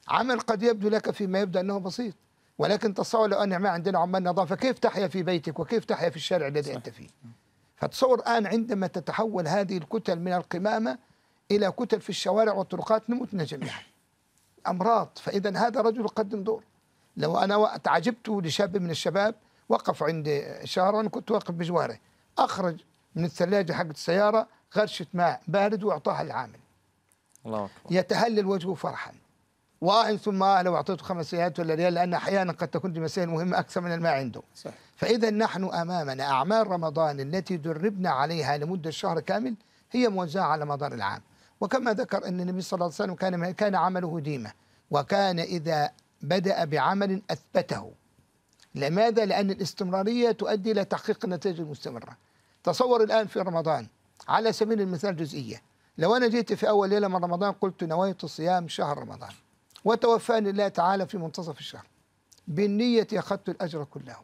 Speaker 2: عمل قد يبدو لك فيما يبدو انه بسيط ولكن تصور لو ان ما عندنا عمال نظافه كيف تحيا في بيتك وكيف تحيا في الشارع الذي انت فيه فتصور الان عندما تتحول هذه الكتل من القمامه الى كتل في الشوارع والطرقات نموتنا جميعا امراض فاذا هذا رجل يقدم دور لو انا تعجبت لشاب من الشباب وقف عند شهر كنت واقف بجواره اخرج من الثلاجه حق السياره غرشه ماء بارد واعطاها العامل الله اكبر يتهلل وجهه فرحا واهن ثم آه لو اعطيته خمس سيارات ولا ريال لان احيانا قد تكون مسائل مهمه اكثر من الماء عنده صح. فاذا نحن امامنا اعمال رمضان التي دربنا عليها لمده شهر كامل هي موزعه على مدار العام وكما ذكر ان النبي صلى الله عليه وسلم كان كان عمله ديمه وكان اذا بدا بعمل اثبته لماذا لان الاستمراريه تؤدي الى تحقيق النتائج المستمره تصور الآن في رمضان على سبيل المثال جزئية لو أنا جئت في أول ليلة من رمضان قلت نويت صيام شهر رمضان وتوفاني الله تعالى في منتصف الشهر بالنية أخذت الأجر كله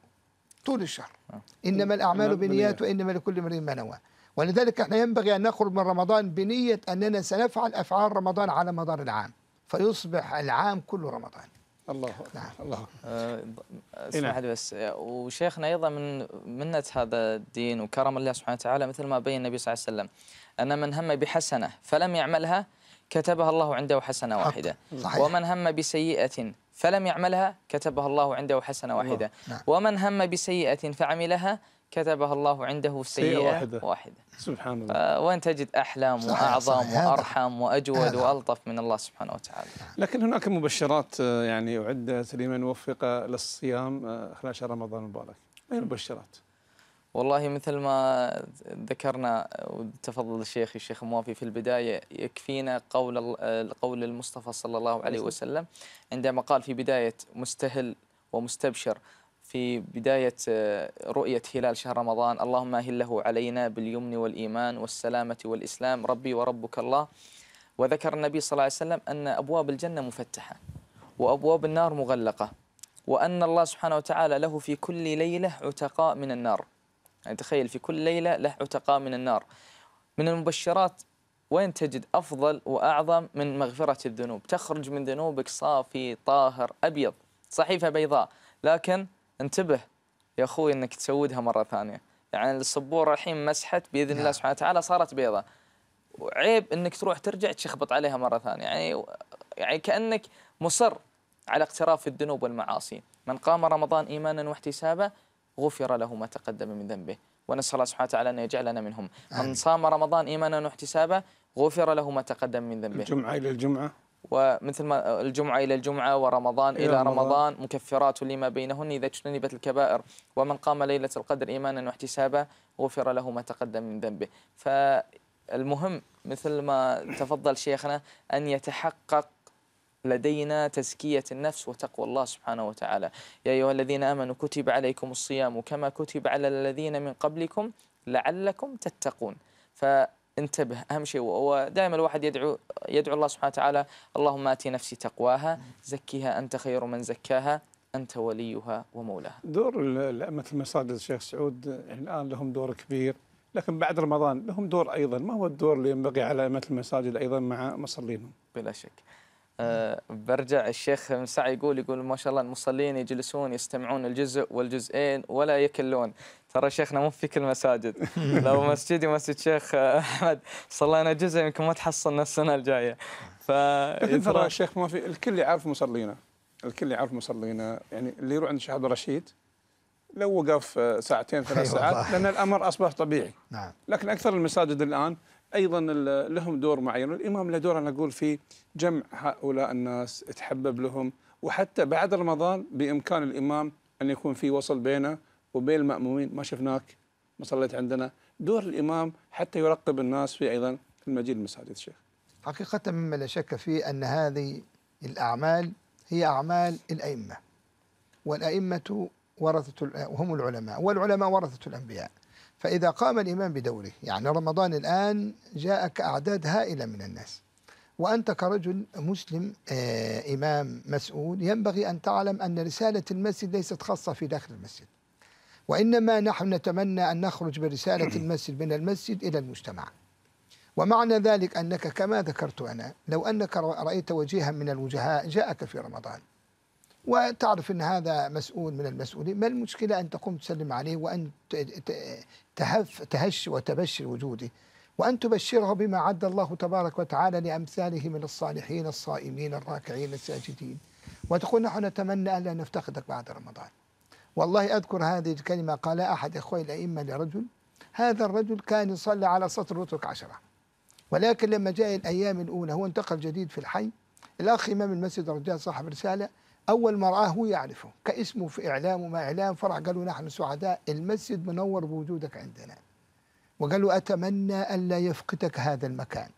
Speaker 2: طول الشهر آه. إنما الأعمال بنيات وإنما لكل امرئ ما نوى ولذلك احنا ينبغي أن نخرج من رمضان بنية أننا سنفعل أفعال رمضان على مدار العام فيصبح العام كله رمضان الله نعم.
Speaker 1: الله آه، إيه، اسمح نعم. لي بس آه، وشيخنا ايضا من منه هذا الدين وكرم الله سبحانه وتعالى مثل ما بين النبي صلى الله عليه وسلم ان من هم بحسنه فلم يعملها كتبها الله عنده حسنه واحده صحيح. ومن هم بسيئه فلم يعملها كتبها الله عنده حسنه واحده نعم. ومن هم بسيئه فعملها كتبها الله عنده سيئة واحدة, واحدة سبحان آه، الله وين تجد أحلام صحيح وأعظم صحيح وأرحم وأجود هذا. آه. وألطف من الله سبحانه وتعالى
Speaker 3: لكن هناك مبشرات آه، يعني أعدت
Speaker 1: لمن وفق للصيام خلال شهر رمضان المبارك ما هي المبشرات؟ والله مثل ما ذكرنا وتفضل الشيخ الشيخ موافي في البداية يكفينا قول قول المصطفى صلى الله عليه وسلم عندما قال في بداية مستهل ومستبشر في بداية آه، رؤية هلال شهر رمضان اللهم أهله علينا باليمن والإيمان والسلامة والإسلام ربي وربك الله وذكر النبي صلى الله عليه وسلم أن أبواب الجنة مفتحة وأبواب النار مغلقة وأن الله سبحانه وتعالى له في كل ليلة عتقاء من النار يعني تخيل في كل ليلة له عتقاء من النار من المبشرات وين تجد أفضل وأعظم من مغفرة الذنوب تخرج من ذنوبك صافي طاهر أبيض صحيفة بيضاء لكن انتبه يا اخوي انك تسودها مره ثانيه يعني السبوره الحين مسحت باذن الله نعم. سبحانه وتعالى صارت بيضة وعيب انك تروح ترجع تشخبط عليها مره ثانيه يعني يعني كانك مصر على اقتراف الذنوب والمعاصي من قام رمضان ايمانا واحتسابا غفر له ما تقدم من ذنبه ونسال الله سبحانه وتعالى ان يجعلنا منهم من صام رمضان ايمانا واحتسابا غفر له ما تقدم من ذنبه الجمعه الى الجمعه ومثل ما الجمعة إلى الجمعة ورمضان إلى, رمضان, رمضان مكفرات لما بينهن إذا اجتنبت الكبائر ومن قام ليلة القدر إيمانا واحتسابا غفر له ما تقدم من ذنبه فالمهم مثل ما تفضل شيخنا أن يتحقق لدينا تزكية النفس وتقوى الله سبحانه وتعالى يا أيها الذين آمنوا كتب عليكم الصيام كما كتب على الذين من قبلكم لعلكم تتقون ف انتبه اهم شيء ودائما الواحد يدعو يدعو الله سبحانه وتعالى اللهم اتي نفسي تقواها زكيها انت خير من زكاها انت وليها ومولاها.
Speaker 3: دور الائمه المساجد الشيخ سعود يعني الان لهم دور كبير لكن بعد رمضان لهم دور ايضا ما هو الدور اللي ينبغي على ائمه المساجد ايضا
Speaker 1: مع مصلينهم؟ بلا شك. أه برجع الشيخ مسعي يقول يقول ما شاء الله المصلين يجلسون يستمعون الجزء والجزئين ولا يكلون ترى شيخنا مو في كل مساجد لو مسجدي مسجد شيخ احمد صلينا جزء يمكن ما تحصلنا السنه الجايه ف ترى الشيخ ما في الكل يعرف مصلينا الكل يعرف
Speaker 3: مصلينا يعني اللي يروح عند الشيخ عبد الرشيد لو وقف ساعتين ثلاث ساعات لان الامر اصبح طبيعي نعم لكن اكثر المساجد الان ايضا لهم دور معين والامام له دور انا اقول في جمع هؤلاء الناس تحبب لهم وحتى بعد رمضان بامكان الامام ان يكون في وصل بينه وبين المامومين ما شفناك ما صليت عندنا دور الامام حتى يرقب الناس في ايضا المجيء المساجد شيخ
Speaker 2: حقيقة مما لا شك فيه أن هذه الأعمال هي أعمال الأئمة والأئمة ورثة هم العلماء والعلماء ورثة الأنبياء فإذا قام الإمام بدوره يعني رمضان الآن جاءك أعداد هائلة من الناس وأنت كرجل مسلم آه، إمام مسؤول ينبغي أن تعلم أن رسالة المسجد ليست خاصة في داخل المسجد وإنما نحن نتمنى أن نخرج برسالة المسجد من المسجد إلى المجتمع ومعنى ذلك أنك كما ذكرت أنا لو أنك رأيت وجيها من الوجهاء جاءك في رمضان وتعرف ان هذا مسؤول من المسؤولين ما المشكله ان تقوم تسلم عليه وان تهف تهش وتبشر وجوده وأن تبشره بما عد الله تبارك وتعالى لأمثاله من الصالحين الصائمين الراكعين الساجدين وتقول نحن نتمنى ألا نفتقدك بعد رمضان والله أذكر هذه الكلمة قال أحد إخوي الأئمة لرجل هذا الرجل كان يصلى على سطر وترك عشرة ولكن لما جاء الأيام الأولى هو انتقل جديد في الحي الأخ إمام المسجد الرجاء صاحب رسالة أول ما رآه هو يعرفه كاسمه في إعلام وما إعلام فرح قالوا نحن سعداء المسجد منور بوجودك عندنا وقال له أتمنى ألا يفقدك هذا المكان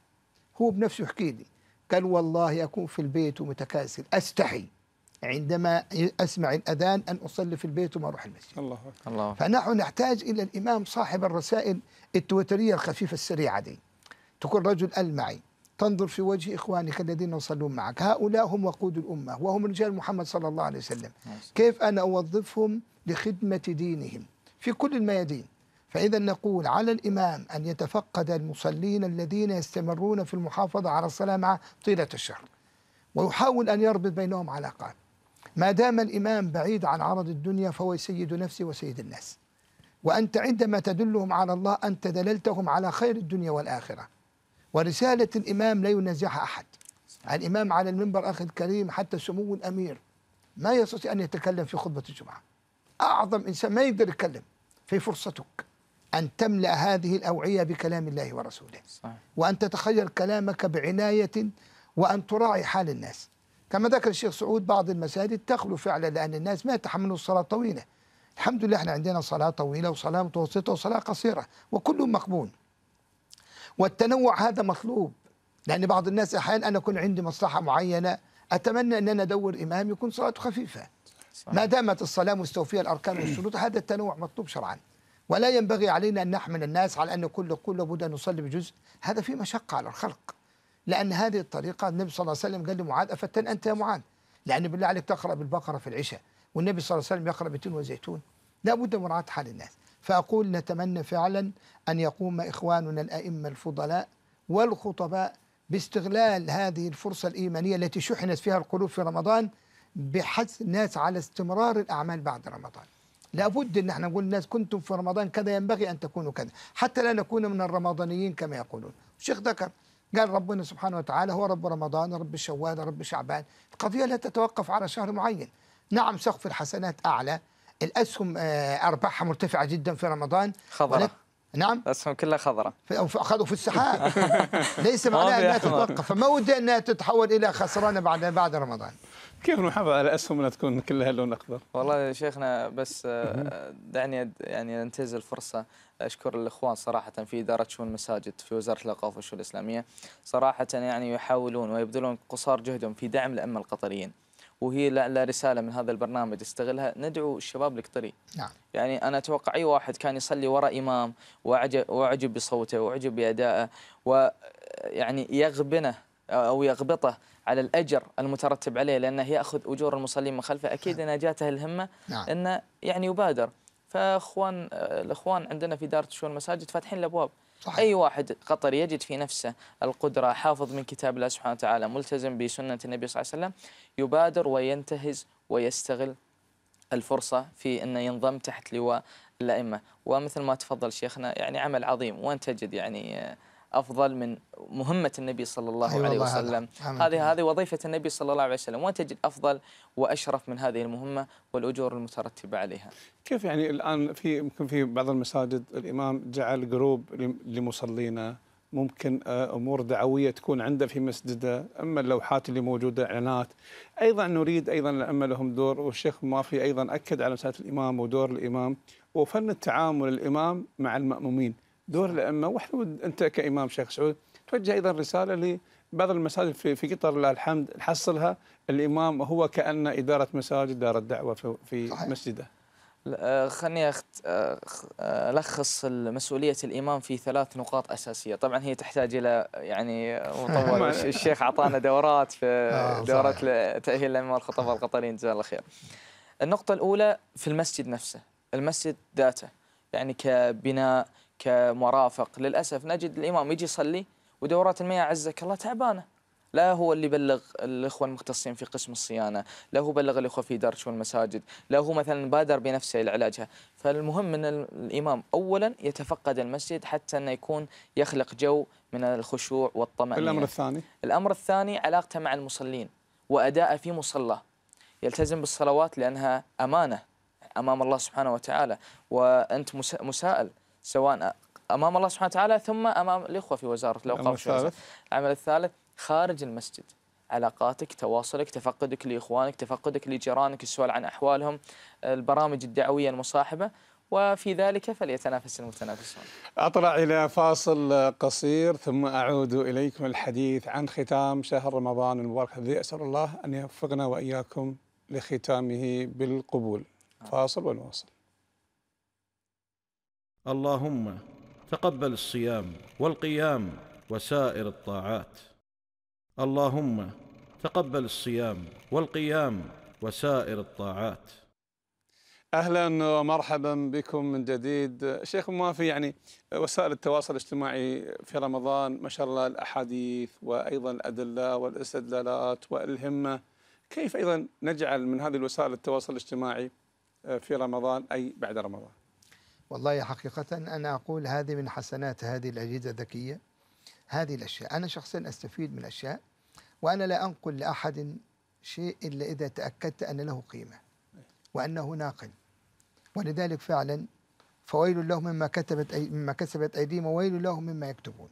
Speaker 2: هو بنفسه يحكي لي قال والله أكون في البيت ومتكاسل أستحي عندما أسمع الأذان أن أصلي في البيت وما أروح المسجد
Speaker 4: الله الله
Speaker 2: فنحن نحتاج إلى الإمام صاحب الرسائل التويترية الخفيفة السريعة دي تكون رجل ألمعي تنظر في وجه إخوانك الذين يصلون معك هؤلاء هم وقود الأمة وهم رجال محمد صلى الله عليه وسلم كيف أنا أوظفهم لخدمة دينهم في كل الميادين فإذا نقول على الإمام أن يتفقد المصلين الذين يستمرون في المحافظة على الصلاة معه طيلة الشهر ويحاول أن يربط بينهم علاقات ما دام الإمام بعيد عن عرض الدنيا فهو سيد نفسي وسيد الناس وأنت عندما تدلهم على الله أنت دللتهم على خير الدنيا والآخرة ورسالة الإمام لا ينازعها أحد الإمام على المنبر أخي الكريم حتى سمو الأمير ما يستطيع أن يتكلم في خطبة الجمعة أعظم إنسان ما يقدر يتكلم في فرصتك أن تملأ هذه الأوعية بكلام الله ورسوله صحيح. وأن تتخير كلامك بعناية وأن تراعي حال الناس كما ذكر الشيخ سعود بعض المساجد تخلو فعلا لأن الناس ما يتحملوا الصلاة طويلة الحمد لله احنا عندنا صلاة طويلة وصلاة متوسطة وصلاة قصيرة وكل مقبول والتنوع هذا مطلوب لأن بعض الناس أحيانا أنا أكون عندي مصلحة معينة أتمنى أن أنا أدور إمام يكون صلاته خفيفة ما دامت الصلاة مستوفية الأركان والشروط هذا التنوع مطلوب شرعا ولا ينبغي علينا أن نحمل الناس على أن كل كل لابد أن نصلي بجزء هذا في مشقة على الخلق لأن هذه الطريقة النبي صلى الله عليه وسلم قال لمعاذ أفتن أنت يا معاذ لأن بالله عليك تقرأ بالبقرة في العشاء والنبي صلى الله عليه وسلم يقرأ بتين وزيتون لا بد مراعاة حال الناس فأقول نتمنى فعلا أن يقوم إخواننا الأئمة الفضلاء والخطباء باستغلال هذه الفرصة الإيمانية التي شحنت فيها القلوب في رمضان بحث الناس على استمرار الأعمال بعد رمضان لابد ان احنا نقول الناس كنتم في رمضان كذا ينبغي ان تكونوا كذا حتى لا نكون من الرمضانيين كما يقولون الشيخ ذكر قال ربنا سبحانه وتعالى هو رب رمضان رب شوال رب شعبان القضيه لا تتوقف على شهر معين نعم سقف الحسنات اعلى الاسهم آه، ارباحها مرتفعه جدا في رمضان
Speaker 1: خضراء نعم الاسهم كلها خضراء
Speaker 2: اخذوا في السحاب
Speaker 1: ليس معناها انها تتوقف
Speaker 2: فما ودي انها تتحول الى خسرانه بعد بعد رمضان كيف نحافظ على الاسهم انها تكون كلها
Speaker 1: لون اخضر؟ والله يا شيخنا بس آه، دعني يعني انتهز الفرصه اشكر الاخوان صراحه في اداره شؤون المساجد في وزاره الاوقاف والشؤون الاسلاميه صراحه يعني يحاولون ويبذلون قصار جهدهم في دعم الائمه القطريين. وهي لا رساله من هذا البرنامج استغلها ندعو الشباب للطريق نعم يعني انا اتوقع اي واحد كان يصلي وراء امام واعجب بصوته واعجب بادائه ويعني يغبنه او يغبطه على الاجر المترتب عليه لانه ياخذ اجور المصلين من خلفه اكيد نعم. جاته الهمه نعم. انه يعني يبادر فاخوان الاخوان عندنا في دارة الشؤون المساجد فاتحين الابواب صحيح. أي واحد قطري يجد في نفسه القدرة حافظ من كتاب الله سبحانه وتعالى ملتزم بسنة النبي صلى الله عليه وسلم يبادر وينتهز ويستغل الفرصة في أن ينضم تحت لواء الأئمة ومثل ما تفضل شيخنا يعني عمل عظيم وأن تجد يعني افضل من مهمه النبي صلى الله عليه الله وسلم هذه هذه وظيفه النبي صلى الله عليه وسلم تجد افضل واشرف من هذه المهمه والاجور المترتبه عليها كيف يعني الان في ممكن في بعض المساجد
Speaker 3: الامام جعل جروب لمصلينا ممكن آه، امور دعويه تكون عنده في مسجده، اما اللوحات اللي موجوده اعلانات، ايضا نريد ايضا الائمه لهم دور والشيخ مافي ايضا اكد على مساله الامام ودور الامام وفن التعامل الامام مع المامومين. دور الائمه واحنا انت كامام شيخ سعود توجه ايضا رساله لبعض المساجد في, في قطر لله الحمد حصلها الامام هو كان اداره مساجد دار الدعوه في, في صحيح. مسجده
Speaker 1: آه، خلني أخت... آه، آه، الخص مسؤوليه الامام في ثلاث نقاط اساسيه، طبعا هي تحتاج الى يعني مطول الشيخ اعطانا دورات في دورات تاهيل الامام والخطباء القطريين جزاه الله خير. النقطه الاولى في المسجد نفسه، المسجد ذاته يعني كبناء كمرافق للأسف نجد الإمام يجي يصلي ودورات المياه عزك الله تعبانة لا هو اللي بلغ الإخوة المختصين في قسم الصيانة لا هو بلغ الإخوة في درش والمساجد لا هو مثلا بادر بنفسه لعلاجها فالمهم أن الإمام أولا يتفقد المسجد حتى أنه يكون يخلق جو من الخشوع والطمأنينة الأمر الثاني الأمر الثاني علاقته مع المصلين وأداءه في مصلى. يلتزم بالصلوات لأنها أمانة أمام الله سبحانه وتعالى وأنت مساءل سواء امام الله سبحانه وتعالى ثم امام الاخوه في وزاره الاوقاف العمل الثالث خارج المسجد علاقاتك تواصلك تفقدك لاخوانك تفقدك لجيرانك السؤال عن احوالهم البرامج الدعويه المصاحبه وفي ذلك فليتنافس المتنافسون
Speaker 3: أطلع إلى فاصل قصير ثم أعود إليكم الحديث عن ختام شهر رمضان المبارك الذي أسأل الله أن يوفقنا وإياكم لختامه بالقبول آه. فاصل ونواصل اللهم تقبل الصيام والقيام وسائر الطاعات اللهم تقبل الصيام والقيام وسائر الطاعات اهلا ومرحبا بكم من جديد شيخ في يعني وسائل التواصل الاجتماعي في رمضان ما شاء الله الاحاديث وايضا الادله والاستدلالات والهمه كيف ايضا نجعل من هذه الوسائل التواصل الاجتماعي في رمضان اي بعد رمضان
Speaker 2: والله حقيقة أنا أقول هذه من حسنات هذه الأجهزة الذكية هذه الأشياء أنا شخصيا أستفيد من أشياء وأنا لا أنقل لأحد شيء إلا إذا تأكدت أن له قيمة وأنه ناقل ولذلك فعلا فويل لهم مما كتبت أي مما كسبت أيديهم وويل لهم مما يكتبون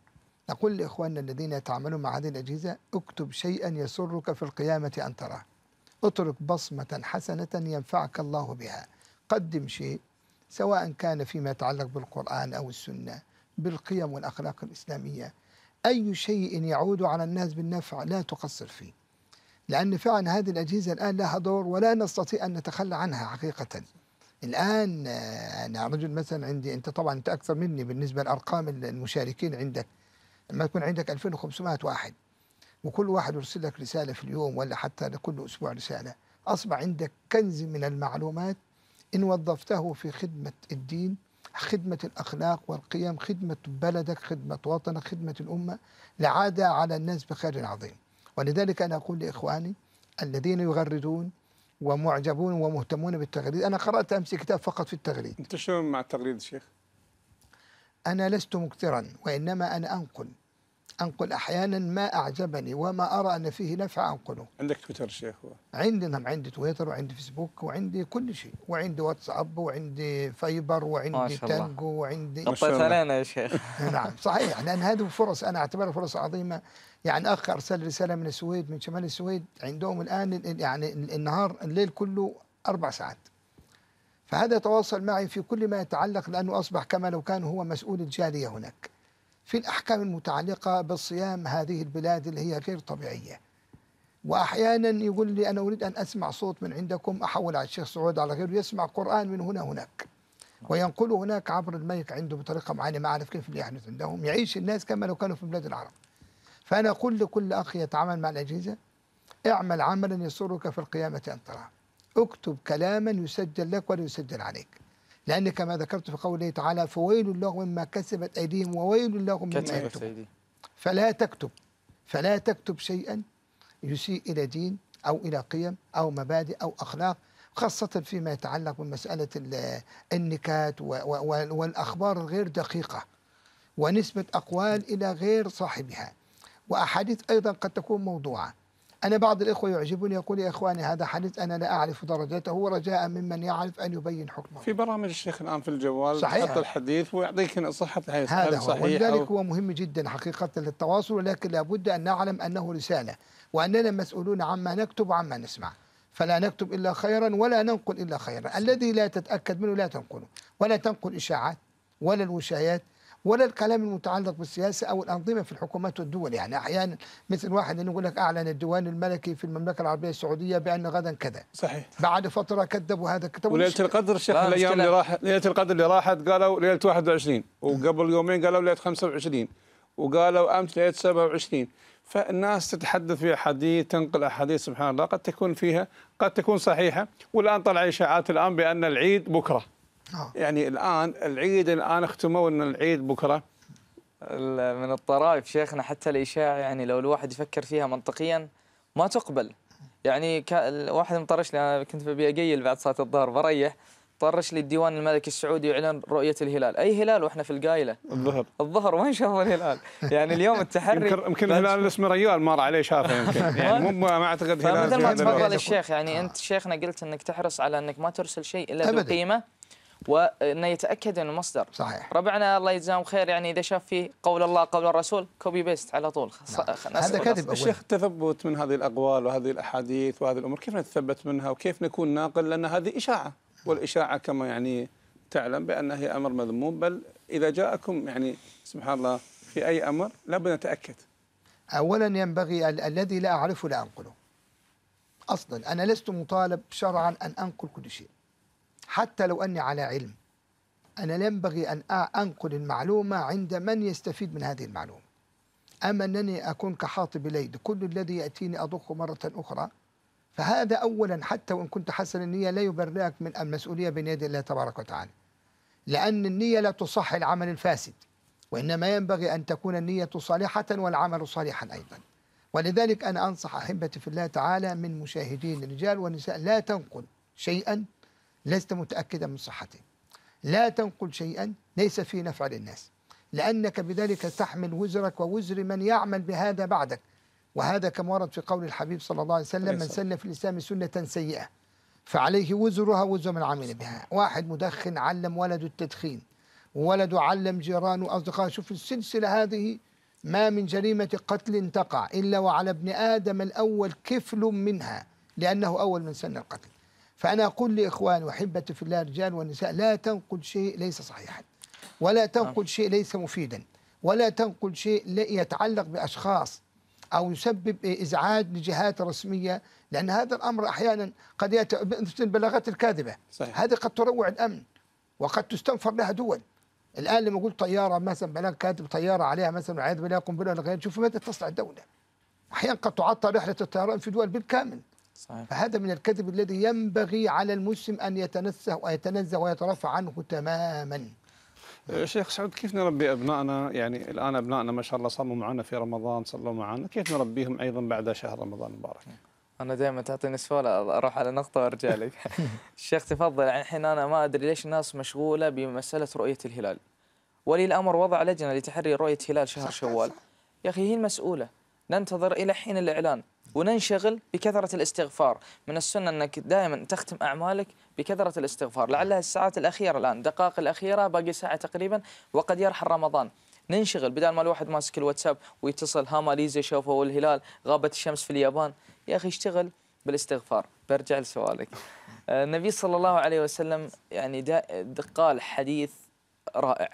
Speaker 2: نقول لإخواننا الذين يتعاملون مع هذه الأجهزة اكتب شيئا يسرك في القيامة أن تراه اترك بصمة حسنة ينفعك الله بها قدم شيء سواء كان فيما يتعلق بالقرآن أو السنة بالقيم والأخلاق الإسلامية أي شيء يعود على الناس بالنفع لا تقصر فيه لأن فعلا هذه الأجهزة الآن لها دور ولا نستطيع أن نتخلى عنها حقيقة الآن آه، أنا رجل مثلا عندي أنت طبعا أنت أكثر مني بالنسبة لأرقام المشاركين عندك لما يكون عندك 2500 واحد وكل واحد يرسل لك رسالة في اليوم ولا حتى لكل أسبوع رسالة أصبح عندك كنز من المعلومات إن وظفته في خدمة الدين خدمة الأخلاق والقيم خدمة بلدك خدمة وطنك خدمة الأمة لعاد على الناس بخير عظيم ولذلك أنا أقول لإخواني الذين يغردون ومعجبون ومهتمون بالتغريد أنا قرأت أمس كتاب فقط في التغريد
Speaker 3: أنت شو مع التغريد شيخ؟
Speaker 2: أنا لست مكثرا وإنما أنا أنقل أنقل أحيانا ما أعجبني وما أرى أن فيه نفع أنقله
Speaker 3: عندك تويتر شيخ
Speaker 2: عندي نعم عندي تويتر وعندي فيسبوك وعندي كل شيء وعندي واتساب وعندي فايبر وعندي تانجو وعندي طبيت علينا
Speaker 1: يا شيخ نعم صحيح
Speaker 2: لأن هذه فرص أنا أعتبرها فرص عظيمة يعني أخ أرسل رسالة من السويد من شمال السويد عندهم الآن يعني النهار الليل كله أربع ساعات فهذا تواصل معي في كل ما يتعلق لأنه أصبح كما لو كان هو مسؤول الجالية هناك في الأحكام المتعلقة بصيام هذه البلاد اللي هي غير طبيعية وأحيانا يقول لي أنا أريد أن أسمع صوت من عندكم أحول على الشيخ سعود على غيره يسمع قرآن من هنا هناك وينقله هناك عبر المايك عنده بطريقة معينة ما أعرف كيف اللي يحدث عندهم يعيش الناس كما لو كانوا في بلاد العرب فأنا أقول لكل أخ يتعامل مع الأجهزة اعمل عملا يسرك في القيامة أن تراه اكتب كلاما يسجل لك ولا يسجل عليك لأن كما ذكرت في قوله تعالى فويل لهم مما كسبت أيديهم وويل لهم مما يكتب فلا تكتب فلا تكتب شيئا يسيء إلى دين أو إلى قيم أو مبادئ أو أخلاق خاصة فيما يتعلق بمسألة النكات والأخبار الغير دقيقة ونسبة أقوال إلى غير صاحبها وأحاديث أيضا قد تكون موضوعة أنا بعض الإخوة يعجبني يقول يا إخواني هذا حديث أنا لا أعرف درجته ورجاء ممن يعرف أن يبين حكمه
Speaker 3: في برامج الشيخ الآن في الجوال صحيح الحديث ويعطيك صحة الحديث هذا هو صحيح ولذلك
Speaker 2: هو مهم جدا حقيقة للتواصل ولكن لابد أن نعلم أنه رسالة وأننا مسؤولون عما نكتب وعما نسمع فلا نكتب إلا خيرا ولا ننقل إلا خيرا الذي لا تتأكد منه لا تنقله ولا تنقل إشاعات ولا الوشايات ولا الكلام المتعلق بالسياسه او الانظمه في الحكومات والدول يعني احيانا مثل واحد يقول لك اعلن الديوان الملكي في المملكه العربيه السعوديه بان غدا كذا صحيح بعد فتره كذبوا هذا كتب وليله القدر الشيخ الايام اللي
Speaker 3: راحت ليله القدر اللي راحت قالوا ليله 21 وقبل يومين قالوا ليله 25 وقالوا امس ليله 27 فالناس تتحدث في احاديث تنقل احاديث سبحان الله قد تكون فيها قد تكون صحيحه والان طلع اشاعات الان بان العيد بكره آه. يعني الان العيد الان اختموا ان
Speaker 1: العيد بكره من الطرائف شيخنا حتى الاشاعه يعني لو الواحد يفكر فيها منطقيا ما تقبل يعني واحد مطرش لي انا كنت ببي اقيل بعد صلاه الظهر بريح طرش لي الديوان الملكي السعودي يعلن رؤيه الهلال، اي هلال واحنا في القايله؟ الظهر الظهر وين شافوا الهلال؟ يعني اليوم التحري يمكن الهلال
Speaker 3: اسمه ريال مر عليه شافه يمكن يعني مو ما اعتقد هلال مثل ما تفضل الشيخ
Speaker 1: يعني انت شيخنا قلت انك تحرص على انك ما ترسل شيء الا ذو قيمه وانه يتاكد انه مصدر صحيح ربعنا الله يجزاهم خير يعني اذا شاف فيه قول الله قول الرسول كوبي بيست على طول نعم.
Speaker 2: هذا كذب
Speaker 3: الشيخ التثبت من هذه الاقوال وهذه الاحاديث وهذه الامور كيف نتثبت منها وكيف نكون ناقل لان هذه اشاعه والاشاعه كما يعني تعلم بانها هي امر مذموم بل اذا جاءكم يعني سبحان الله في اي امر لابد نتاكد
Speaker 2: اولا ينبغي ال الذي لا اعرفه لا انقله اصلا انا لست مطالب شرعا ان انقل كل شيء حتى لو أني على علم أنا ينبغي أن أنقل المعلومة عند من يستفيد من هذه المعلومة أما أنني أكون كحاطب ليد كل الذي يأتيني أضخه مرة أخرى فهذا أولا حتى وإن كنت حسن النية لا يبرئك من المسؤولية بين يدي الله تبارك وتعالى لأن النية لا تصح العمل الفاسد وإنما ينبغي أن تكون النية صالحة والعمل صالحا أيضا ولذلك أنا أنصح أحبتي في الله تعالى من مشاهدين الرجال والنساء لا تنقل شيئا لست متأكدا من صحته لا تنقل شيئا ليس في نفع للناس لأنك بذلك تحمل وزرك ووزر من يعمل بهذا بعدك وهذا كما ورد في قول الحبيب صلى الله عليه وسلم من سن في الإسلام سنة سيئة فعليه وزرها وزر من عمل بها واحد مدخن علم ولده التدخين ولده علم جيرانه وأصدقائه شوف السلسلة هذه ما من جريمة قتل تقع إلا وعلى ابن آدم الأول كفل منها لأنه أول من سن القتل فأنا أقول لإخوان وأحبتي في الله رجال والنساء لا تنقل شيء ليس صحيحا ولا تنقل نعم. شيء ليس مفيدا ولا تنقل شيء يتعلق بأشخاص أو يسبب إزعاج لجهات رسمية لأن هذا الأمر أحيانا قد يأتي مثل البلاغات الكاذبة صحيح. هذه قد تروع الأمن وقد تستنفر لها دول الآن لما أقول طيارة مثلا بلاغ كاتب طيارة عليها مثلا والعياذ بالله قنبلة ولا غيره شوفوا ماذا تصنع الدولة أحيانا قد تعطل رحلة الطيران في دول بالكامل صحيح. فهذا من الكذب الذي ينبغي على المسلم أن يتنزه ويتنزه ويترفع عنه تماما
Speaker 3: أه، شيخ سعود كيف نربي ابنائنا يعني الان ابنائنا ما شاء الله صاموا معنا في رمضان صلوا معنا كيف نربيهم ايضا
Speaker 1: بعد شهر رمضان المبارك انا دائما تعطيني سؤال اروح على نقطه وارجع لك الشيخ تفضل يعني الحين انا ما ادري ليش الناس مشغوله بمساله رؤيه الهلال ولي الامر وضع لجنه لتحرير رؤيه هلال شهر شوال يا اخي هي المسؤوله ننتظر الى حين الاعلان وننشغل بكثرة الاستغفار من السنة أنك دائما تختم أعمالك بكثرة الاستغفار لعلها الساعات الأخيرة الآن دقائق الأخيرة باقي ساعة تقريبا وقد يرحل رمضان ننشغل بدل ما الواحد ماسك الواتساب ويتصل ها ماليزيا شافوا الهلال غابت الشمس في اليابان يا أخي اشتغل بالاستغفار برجع لسؤالك آه، النبي صلى الله عليه وسلم يعني قال حديث رائع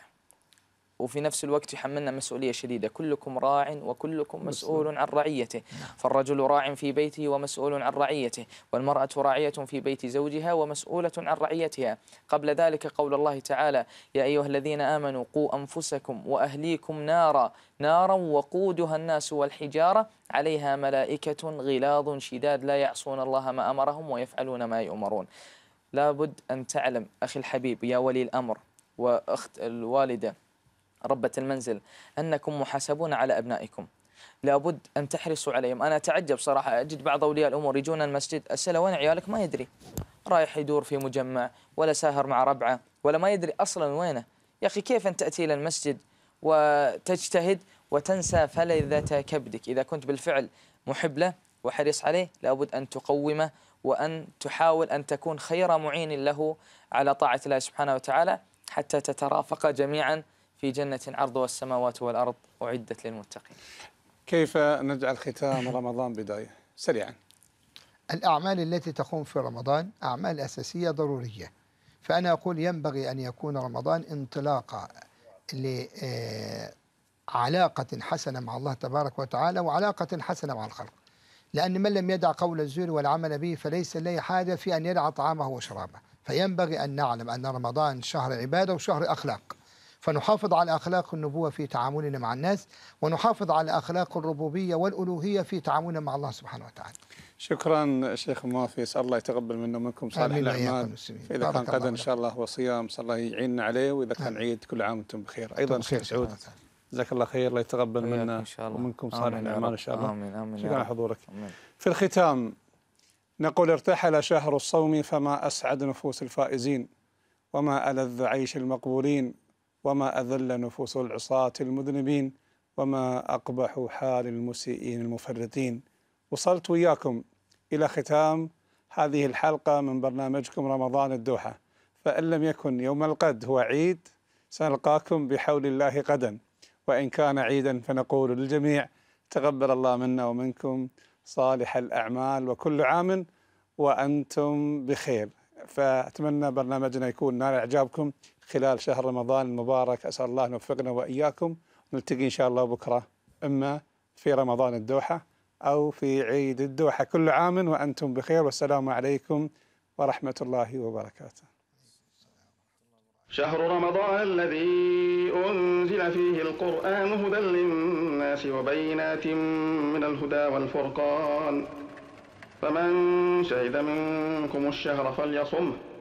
Speaker 1: وفي نفس الوقت يحملنا مسؤولية شديدة كلكم راع وكلكم مسؤول عن رعيته نعم. فالرجل راع في بيته ومسؤول عن رعيته والمرأة راعية في بيت زوجها ومسؤولة عن رعيتها قبل ذلك قول الله تعالى يا أيها الذين آمنوا قوا أنفسكم وأهليكم نارا نارا وقودها الناس والحجارة عليها ملائكة غلاظ شداد لا يعصون الله ما أمرهم ويفعلون ما يؤمرون لابد أن تعلم أخي الحبيب يا ولي الأمر وأخت الوالدة ربة المنزل أنكم محاسبون على أبنائكم لابد أن تحرصوا عليهم أنا أتعجب صراحة أجد بعض أولياء الأمور يجون المسجد أسأله وين عيالك ما يدري رايح يدور في مجمع ولا ساهر مع ربعه ولا ما يدري أصلا وينه يا أخي كيف أن تأتي إلى المسجد وتجتهد وتنسى فلذة كبدك إذا كنت بالفعل محب له وحريص عليه لابد أن تقومه وأن تحاول أن تكون خير معين له على طاعة الله سبحانه وتعالى حتى تترافق جميعا في جنة عرضها السماوات والأرض أعدت للمتقين
Speaker 3: كيف نجعل ختام رمضان بداية سريعا
Speaker 2: الأعمال التي تقوم في رمضان أعمال أساسية ضرورية فأنا أقول ينبغي أن يكون رمضان انطلاقا لعلاقة آه، حسنة مع الله تبارك وتعالى وعلاقة حسنة مع الخلق لأن من لم يدع قول الزور والعمل به فليس له حاجة في أن يدع طعامه وشرابه فينبغي أن نعلم أن رمضان شهر عبادة وشهر أخلاق فنحافظ على أخلاق النبوة في تعاملنا مع الناس ونحافظ على أخلاق الربوبية والألوهية في تعاملنا مع الله سبحانه وتعالى
Speaker 3: شكرا شيخ موافي اسال الله يتقبل منا ومنكم صالح الاعمال اذا كان قد ان شاء الله هو صيام صلى الله يعيننا عليه واذا كان عيد كل عام وانتم بخير ايضا شيخ سعود جزاك الله خير الله يتقبل منا ومنكم صالح الاعمال ان شاء الله امين امين شكرا على حضورك في الختام نقول ارتحل شهر الصوم فما اسعد نفوس الفائزين وما الذ عيش المقبولين وما أذل نفوس العصاة المذنبين وما أقبح حال المسيئين المفرطين وصلت وياكم إلى ختام هذه الحلقة من برنامجكم رمضان الدوحة فإن لم يكن يوم القد هو عيد سنلقاكم بحول الله غدا وإن كان عيدا فنقول للجميع تقبل الله منا ومنكم صالح الأعمال وكل عام وأنتم بخير فأتمنى برنامجنا يكون نال إعجابكم خلال شهر رمضان المبارك أسأل الله أن يوفقنا وإياكم نلتقي إن شاء الله بكرة إما في رمضان الدوحة أو في عيد الدوحة كل عام وأنتم بخير والسلام عليكم ورحمة الله وبركاته
Speaker 1: شهر رمضان الذي أنزل فيه القرآن هدى للناس وبينات من الهدى
Speaker 2: والفرقان فمن شهد منكم الشهر فليصمه